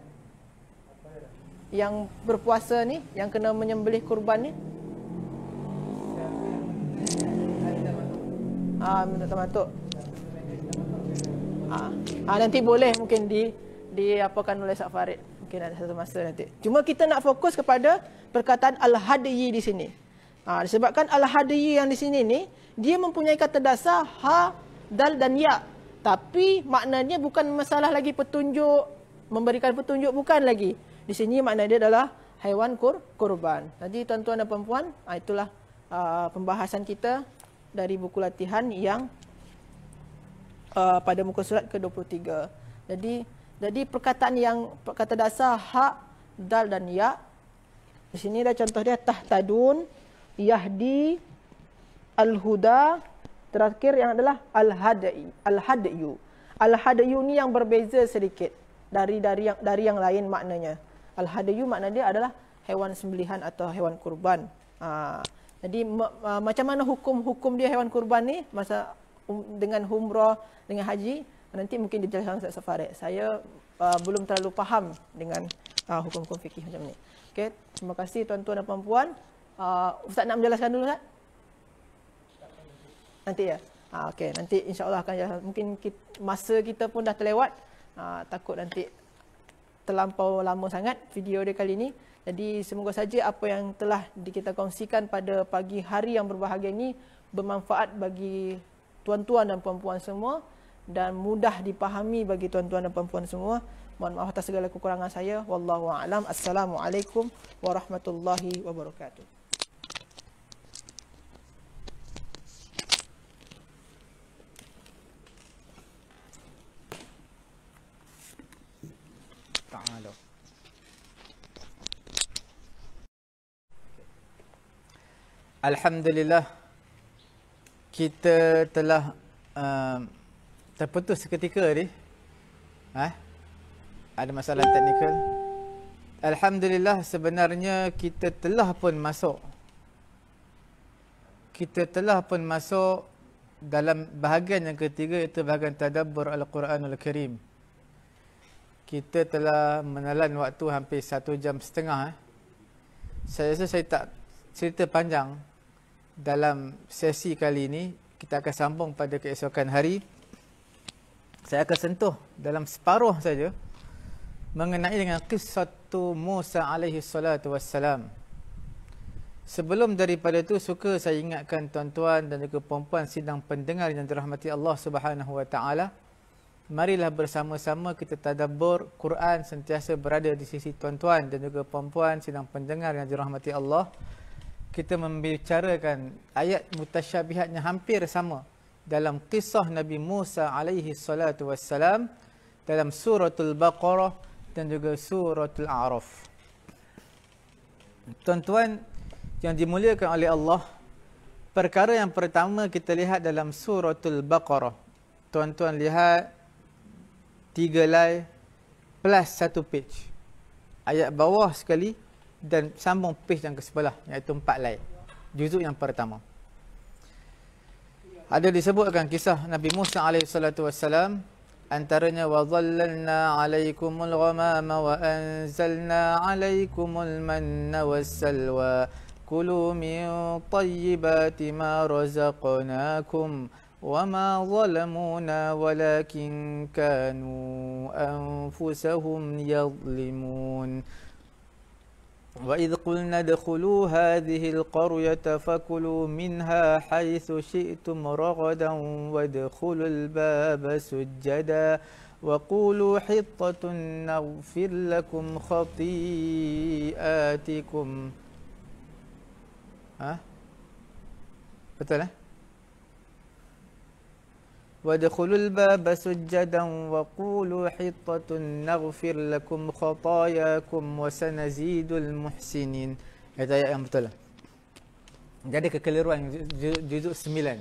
Yang berpuasa ni, yang kena menyembelih kurban ni. Ah, minta tamatuk. Ah, ah, nanti boleh mungkin di di kan oleh Ustaz Farid. Mungkin ada satu masa nanti. Cuma kita nak fokus kepada perkataan al-hadyi di sini. Ha, disebabkan al-hadiyyah yang di sini ni, dia mempunyai kata dasar ha, dal dan ya. Tapi maknanya bukan masalah lagi petunjuk, memberikan petunjuk bukan lagi. Di sini makna dia adalah haiwan kur, kurban. Jadi tuan-tuan dan perempuan, ha, itulah uh, pembahasan kita dari buku latihan yang uh, pada muka surat ke-23. Jadi jadi perkataan yang kata dasar hak, dal dan ya. Di sini ada contoh dia tahtadun. tadun yahdi al-huda terakhir yang adalah al-hadai al-hadyu al-hadyu ni yang berbeza sedikit dari dari yang dari yang lain maknanya al-hadyu makna dia adalah hewan sembelihan atau hewan kurban ha. jadi ma, ma, uh, macam mana hukum-hukum dia hewan kurban ni masa um, dengan umrah dengan haji nanti mungkin dijelaskan Ustaz Safari saya uh, belum terlalu faham dengan uh, hukum-hukum fikih macam ni okey terima kasih tuan-tuan dan puan-puan uh, Ustaz nak menjelaskan dulu Ustaz? Nanti ya? Ha, ah, okay, nanti insya Allah akan jelaskan. Mungkin kita, masa kita pun dah terlewat. Ha, takut nanti terlampau lama sangat video dia kali ini. Jadi semoga saja apa yang telah kita kongsikan pada pagi hari yang berbahagia ini bermanfaat bagi tuan-tuan dan puan-puan semua dan mudah dipahami bagi tuan-tuan dan puan-puan semua. Mohon maaf atas segala kekurangan saya. Wallahu a'lam. Assalamualaikum warahmatullahi wabarakatuh. Alhamdulillah kita telah um, terputus seketika ni. Ha? Ada masalah teknikal. Alhamdulillah sebenarnya kita telah pun masuk. Kita telah pun masuk dalam bahagian yang ketiga iaitu bahagian tadabbur al-Quranul Karim. Kita telah menelan waktu hampir satu jam setengah. Eh. Saya rasa saya tak cerita panjang dalam sesi kali ini kita akan sambung pada keesokan hari saya akan sentuh dalam separuh saja mengenai dengan kisah tu Musa alaihi salatu wassalam sebelum daripada itu suka saya ingatkan tuan-tuan dan juga puan-puan sidang pendengar yang dirahmati Allah Subhanahu wa taala marilah bersama-sama kita tadabbur Quran sentiasa berada di sisi tuan-tuan dan juga puan-puan sidang pendengar yang dirahmati Allah kita membicarakan ayat mutasyabihatnya hampir sama dalam kisah Nabi Musa alaihi salatu wassalam dalam suratul Baqarah dan juga suratul A'raf. Tuan-tuan yang dimuliakan oleh Allah, perkara yang pertama kita lihat dalam suratul Baqarah. Tuan-tuan lihat tiga lay plus satu page. Ayat bawah sekali dan sambung page yang ke sebelah iaitu empat lain juzuk yang pertama ada disebutkan kisah Nabi Musa alaihissalatu wassalam antaranya wadhallalna alaikumul ghamama wa anzalna alaikumul manna wassalwa kulu min tayyibati ma razaqnakum wa ma zalamuna walakin kanu anfusahum yadhlimun وإذ قلنا ادخلوا هذه القرية فكلوا منها حيث شئتم رغدا وادخلوا الباب سجدا وقولوا حطة نغفر لكم خطيئاتكم ها أه؟ وادخلوا الباب سجدا وقولوا حطة نغفر لكم خطاياكم وسنزيد المحسنين هذا يا أم تلا jadi kekeliruan juzuk 9 ya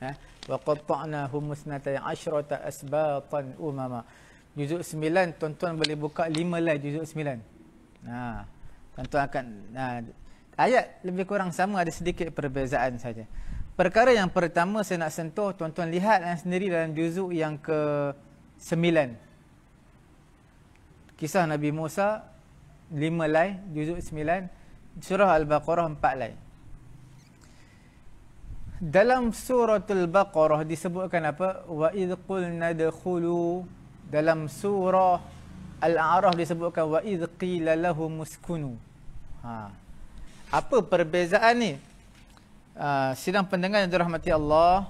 ha? eh? waqatna hum usnatay asyrata asbatan umama juzuk 9 tuan-tuan boleh buka 5 lagi juzuk 9 ha tuan akan ha. ayat lebih kurang sama ada sedikit perbezaan saja Perkara yang pertama saya nak sentuh, tuan-tuan lihat sendiri dalam juzuk yang ke-9. Kisah Nabi Musa, 5 lay, juzuk 9, surah Al-Baqarah 4 lay. Dalam surah Al-Baqarah disebutkan apa? Wa idh qulna dakhulu. Dalam surah Al-A'raf disebutkan wa idh qila lahum muskunu. Ha. Apa perbezaan ni? Ah, sidang pendengar yang dirahmati Allah.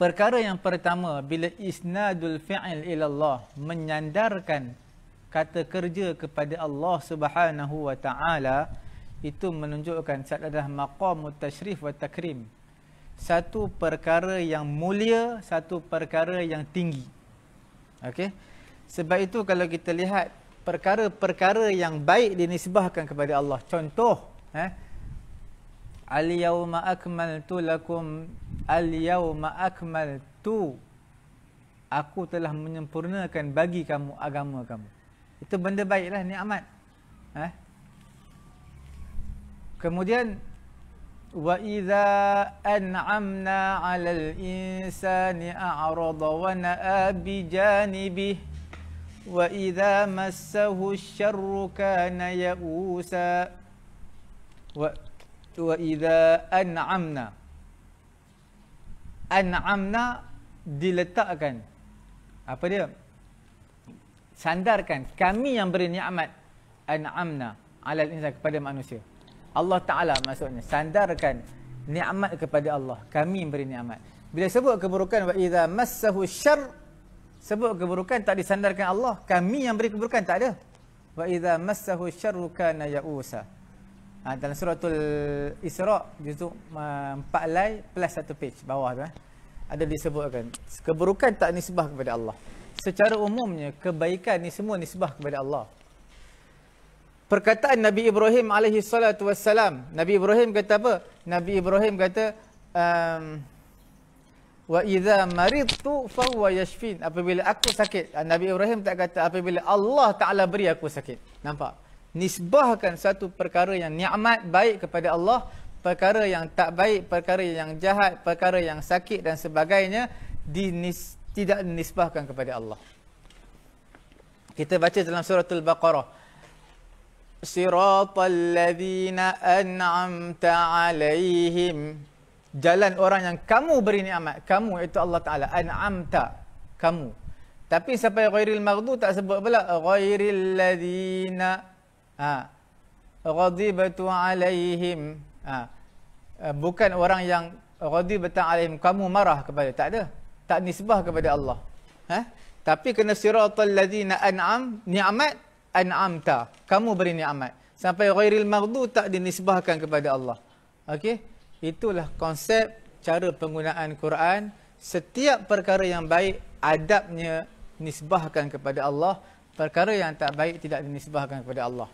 Perkara yang pertama bila isnadul fi'il ila Allah menyandarkan kata kerja kepada Allah Subhanahu wa taala itu menunjukkan satu adalah maqam tashrif wa takrim. Satu perkara yang mulia, satu perkara yang tinggi. Okey. Sebab itu kalau kita lihat perkara-perkara yang baik dinisbahkan kepada Allah. Contoh, eh, Al-yawma akmaltu lakum Al-yawma akmaltu Aku telah menyempurnakan bagi kamu agama kamu Itu benda baiklah ni'mat eh? Ha? Kemudian Wa iza an'amna alal insani a'radha wa na'a bi janibih Wa iza massahu syarru kana ya'usa wa idza an'amna an'amna diletakkan apa dia sandarkan kami yang beri nikmat an'amna ala insan kepada manusia Allah taala maksudnya sandarkan nikmat kepada Allah kami yang beri nikmat bila sebut keburukan wa idza massahu syarr sebut keburukan tak disandarkan Allah kami yang beri keburukan tak ada wa idza massahu syarr kana ya'usa Ha, dalam surah tul Isra' juz 4 lay plus satu page bawah tu eh. Ada disebutkan keburukan tak nisbah kepada Allah. Secara umumnya kebaikan ni semua nisbah kepada Allah. Perkataan Nabi Ibrahim alaihi salatu wasalam. Nabi Ibrahim kata apa? Nabi Ibrahim kata um, wa idza maridtu fa huwa yashfin. Apabila aku sakit, Nabi Ibrahim tak kata apabila Allah Taala beri aku sakit. Nampak? nisbahkan satu perkara yang nikmat baik kepada Allah, perkara yang tak baik, perkara yang jahat, perkara yang sakit dan sebagainya dinis, tidak nisbahkan kepada Allah. Kita baca dalam surah Al-Baqarah. Sirat al-lazina an'amta alaihim. Jalan orang yang kamu beri ni'mat. Kamu itu Allah Ta'ala. An'amta. Kamu. Tapi sampai ghairil maghdu tak sebut pula. Ghairil ladhina ha, radibatu alaihim ha, eh, bukan orang yang radibatu alaihim kamu marah kepada tak ada tak nisbah kepada Allah ha? tapi kena siratal ladzina an'am ni'mat an'amta kamu beri ni'mat sampai ghairil maghdu tak dinisbahkan kepada Allah okey itulah konsep cara penggunaan Quran setiap perkara yang baik adabnya nisbahkan kepada Allah perkara yang tak baik tidak dinisbahkan kepada Allah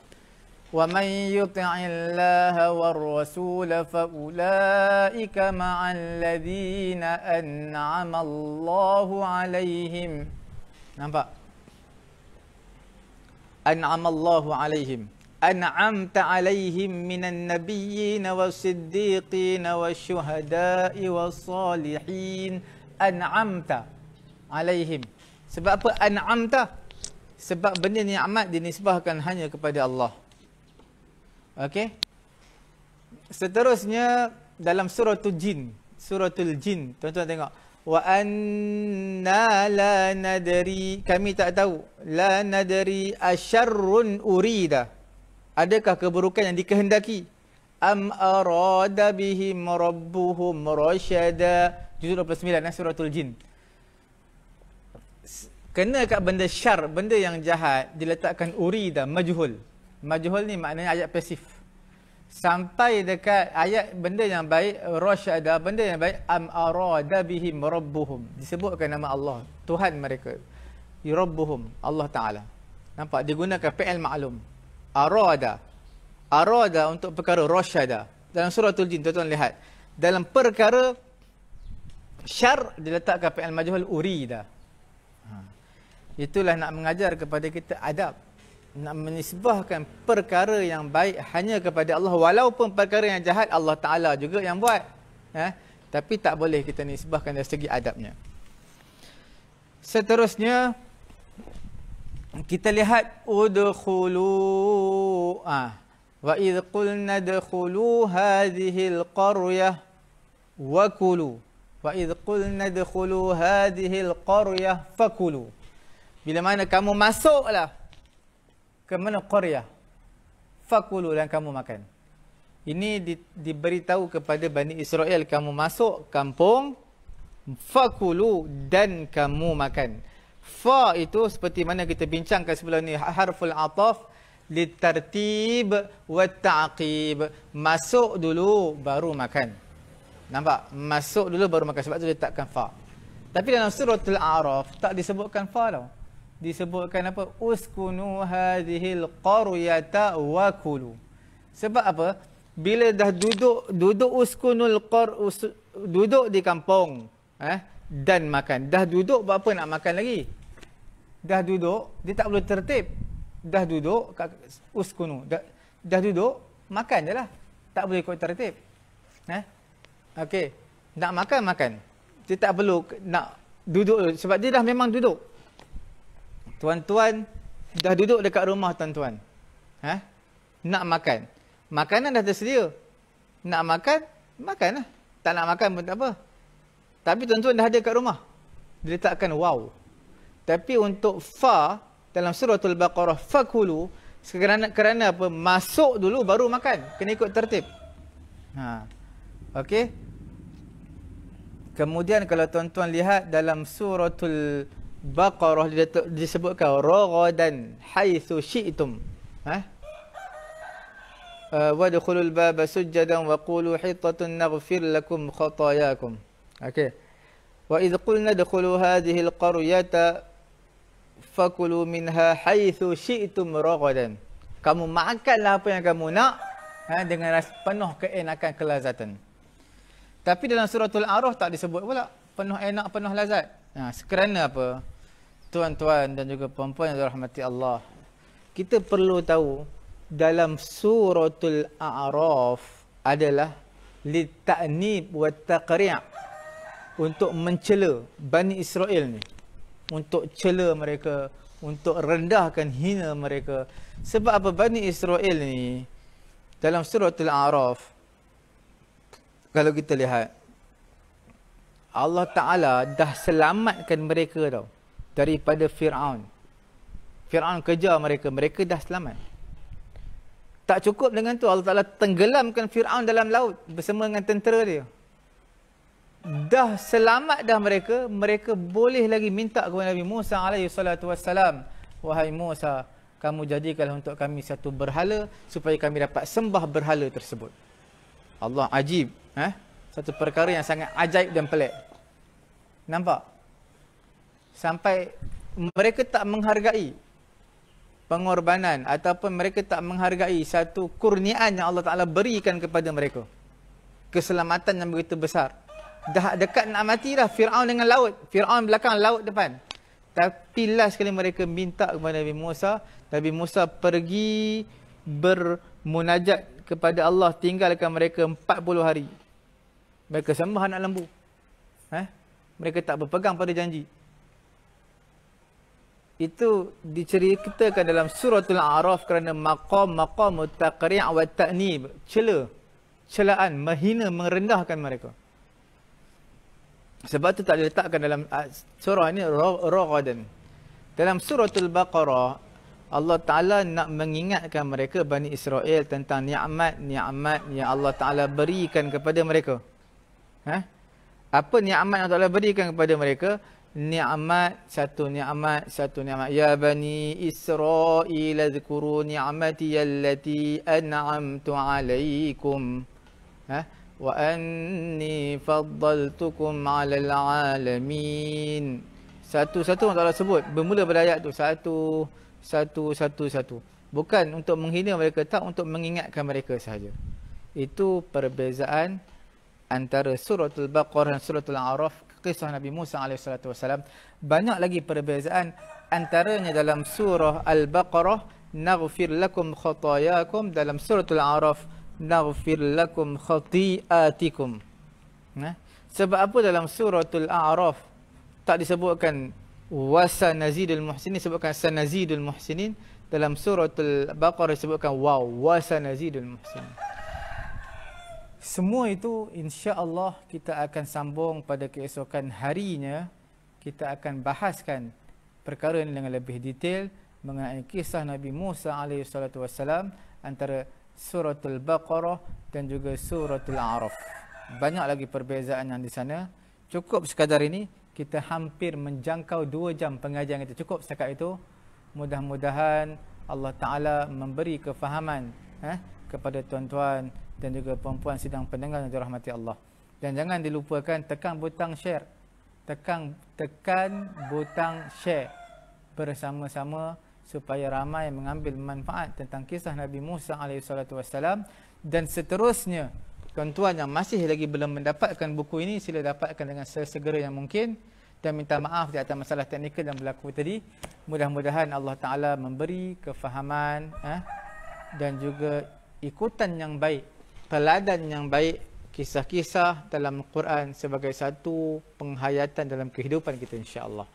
ومن يطع الله والرسول فاولئك مع الذين انعم الله عليهم nampak انعم الله عليهم انعمت عليهم من النبيين والصديقين والشهداء والصالحين انعمت عليهم sebab apa انعمت sebab benda nikmat dinisbahkan hanya kepada Allah Okey. Seterusnya dalam surah Jin, surah Jin. Tuan-tuan tengok. Wa anna la nadri, kami tak tahu. La nadri asyarrun urida. Adakah keburukan yang dikehendaki? Am arada bihim rabbuhum rasyada. Juzul 29 eh, surah Jin. Kena kat benda syar, benda yang jahat, diletakkan urida, majhul. Majhul ni maknanya ayat pasif. Sampai dekat ayat benda yang baik, rosh ada benda yang baik, am arada bihim rabbuhum. Disebutkan nama Allah, Tuhan mereka. Rabbuhum, Allah Ta'ala. Nampak? Digunakan fi'il ma'lum. Arada. Arada untuk perkara rosh ada. Dalam surah Tuljin, tuan-tuan lihat. Dalam perkara syar, diletakkan PL majhul urida. Ha. Itulah nak mengajar kepada kita adab. Nak menisbahkan perkara yang baik hanya kepada Allah walaupun perkara yang jahat Allah Taala juga yang buat eh tapi tak boleh kita nisbahkan dari segi adabnya seterusnya kita lihat udkhulu ah wa id qulna dkhulu hadhihi alqaryah wa kulu wa id qulna dkhulu hadhihi alqaryah fakulu bila mana kamu masuklah ke mana Qaryah. Fakulu dan kamu makan. Ini di, diberitahu kepada Bani Israel. Kamu masuk kampung. Fakulu dan kamu makan. Fa itu seperti mana kita bincangkan sebelum ini. Harful Ataf. Litertib wa ta'qib. Masuk dulu baru makan. Nampak? Masuk dulu baru makan. Sebab tu letakkan fa. Tapi dalam suratul A'raf tak disebutkan fa tau disebutkan apa uskunu hadhil qaryata wa kulu sebab apa bila dah duduk duduk uskunul qar us, duduk di kampung eh dan makan dah duduk buat apa nak makan lagi dah duduk dia tak perlu tertib dah duduk kat uskunu dah, dah duduk makan jelah tak boleh ikut tertib eh okey nak makan makan dia tak perlu nak duduk sebab dia dah memang duduk tuan-tuan dah duduk dekat rumah tuan-tuan. Ha? Nak makan. Makanan dah tersedia. Nak makan, makanlah. Tak nak makan pun tak apa. Tapi tuan-tuan dah ada dekat rumah. Diletakkan wow. Tapi untuk fa dalam surah Al-Baqarah fakulu kerana kerana apa? Masuk dulu baru makan. Kena ikut tertib. Ha. Okey. Kemudian kalau tuan-tuan lihat dalam suratul Baqarah disebutkan Rogodan Haythu syi'tum Ha? Uh, Wadukhulu al-baba sujjadan Wa qulu hitatun naghfir lakum khatayakum Okay Wa idh qulna dukhulu hadihi al-qaryata Fakulu minha haythu syi'tum rogodan Kamu makanlah apa yang kamu nak ha? Dengan rasa penuh keenakan kelazatan Tapi dalam suratul Al-Araf tak disebut pula Penuh enak, penuh lazat Nah, ha, kerana apa? tuan-tuan dan juga puan-puan yang dirahmati Allah. Kita perlu tahu dalam suratul A'raf adalah litaknib wa taqri' untuk mencela Bani Israel ni. Untuk cela mereka, untuk rendahkan hina mereka. Sebab apa Bani Israel ni dalam suratul A'raf kalau kita lihat Allah Ta'ala dah selamatkan mereka tau daripada Fir'aun. Fir'aun kejar mereka. Mereka dah selamat. Tak cukup dengan tu Allah Ta'ala tenggelamkan Fir'aun dalam laut bersama dengan tentera dia. Dah selamat dah mereka. Mereka boleh lagi minta kepada Nabi Musa alaihi salatu wassalam. Wahai Musa, kamu jadikanlah untuk kami satu berhala supaya kami dapat sembah berhala tersebut. Allah ajib. Eh? Satu perkara yang sangat ajaib dan pelik. Nampak? sampai mereka tak menghargai pengorbanan ataupun mereka tak menghargai satu kurniaan yang Allah Ta'ala berikan kepada mereka. Keselamatan yang begitu besar. Dah dekat nak matilah Fir'aun dengan laut. Fir'aun belakang laut depan. Tapi last sekali mereka minta kepada Nabi Musa. Nabi Musa pergi bermunajat kepada Allah tinggalkan mereka 40 hari. Mereka sembah anak lembu. Eh? Mereka tak berpegang pada janji itu diceritakan dalam suratul araf kerana maqam maqam taqri' wa ta'nib cela celaan menghina merendahkan mereka sebab tu tak diletakkan dalam ah, surah ini raghadan dalam suratul baqarah Allah Ta'ala nak mengingatkan mereka Bani Israel tentang nikmat-nikmat yang Allah Ta'ala berikan kepada mereka. Ha? Apa nikmat yang Allah Ta'ala berikan kepada mereka? ni'mat satu ni'mat satu ni'mat ya bani Israel, zkuru ni'mati allati an'amtu alaikum ha wa anni faddaltukum 'alal 'alamin satu-satu Allah sebut bermula pada ayat tu satu satu satu satu bukan untuk menghina mereka tak untuk mengingatkan mereka sahaja itu perbezaan antara suratul baqarah dan suratul araf kisah Nabi Musa alaihissalatu wasallam banyak lagi perbezaan antaranya dalam surah al-baqarah naghfir lakum khatayakum dalam surah al-araf naghfir lakum khati'atikum nah sebab apa dalam surah al-araf tak disebutkan wasa nazidul muhsinin sebutkan sanazidul muhsinin dalam surah al-baqarah disebutkan wa wasa nazidul muhsinin semua itu insya-Allah kita akan sambung pada keesokan harinya kita akan bahaskan perkara ini dengan lebih detail mengenai kisah Nabi Musa alaihissalatu wassalam antara suratul Baqarah dan juga suratul Araf. Banyak lagi perbezaan yang di sana. Cukup sekadar ini kita hampir menjangkau dua jam pengajian kita. Cukup setakat itu. Mudah-mudahan Allah Ta'ala memberi kefahaman eh, kepada tuan-tuan dan juga perempuan sidang pendengar yang dirahmati Allah. Dan jangan dilupakan tekan butang share. Tekan tekan butang share bersama-sama supaya ramai mengambil manfaat tentang kisah Nabi Musa alaihi dan seterusnya tuan-tuan yang masih lagi belum mendapatkan buku ini sila dapatkan dengan sesegera yang mungkin dan minta maaf di atas masalah teknikal yang berlaku tadi mudah-mudahan Allah Taala memberi kefahaman eh, dan juga ikutan yang baik teladan yang baik kisah-kisah dalam Al-Quran sebagai satu penghayatan dalam kehidupan kita insya-Allah.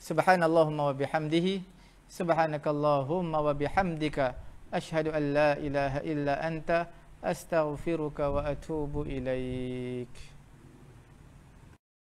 Subhanallahumma wa bihamdihi subhanakallahumma wa bihamdika ashhadu an la ilaha illa anta astaghfiruka wa atubu ilaika.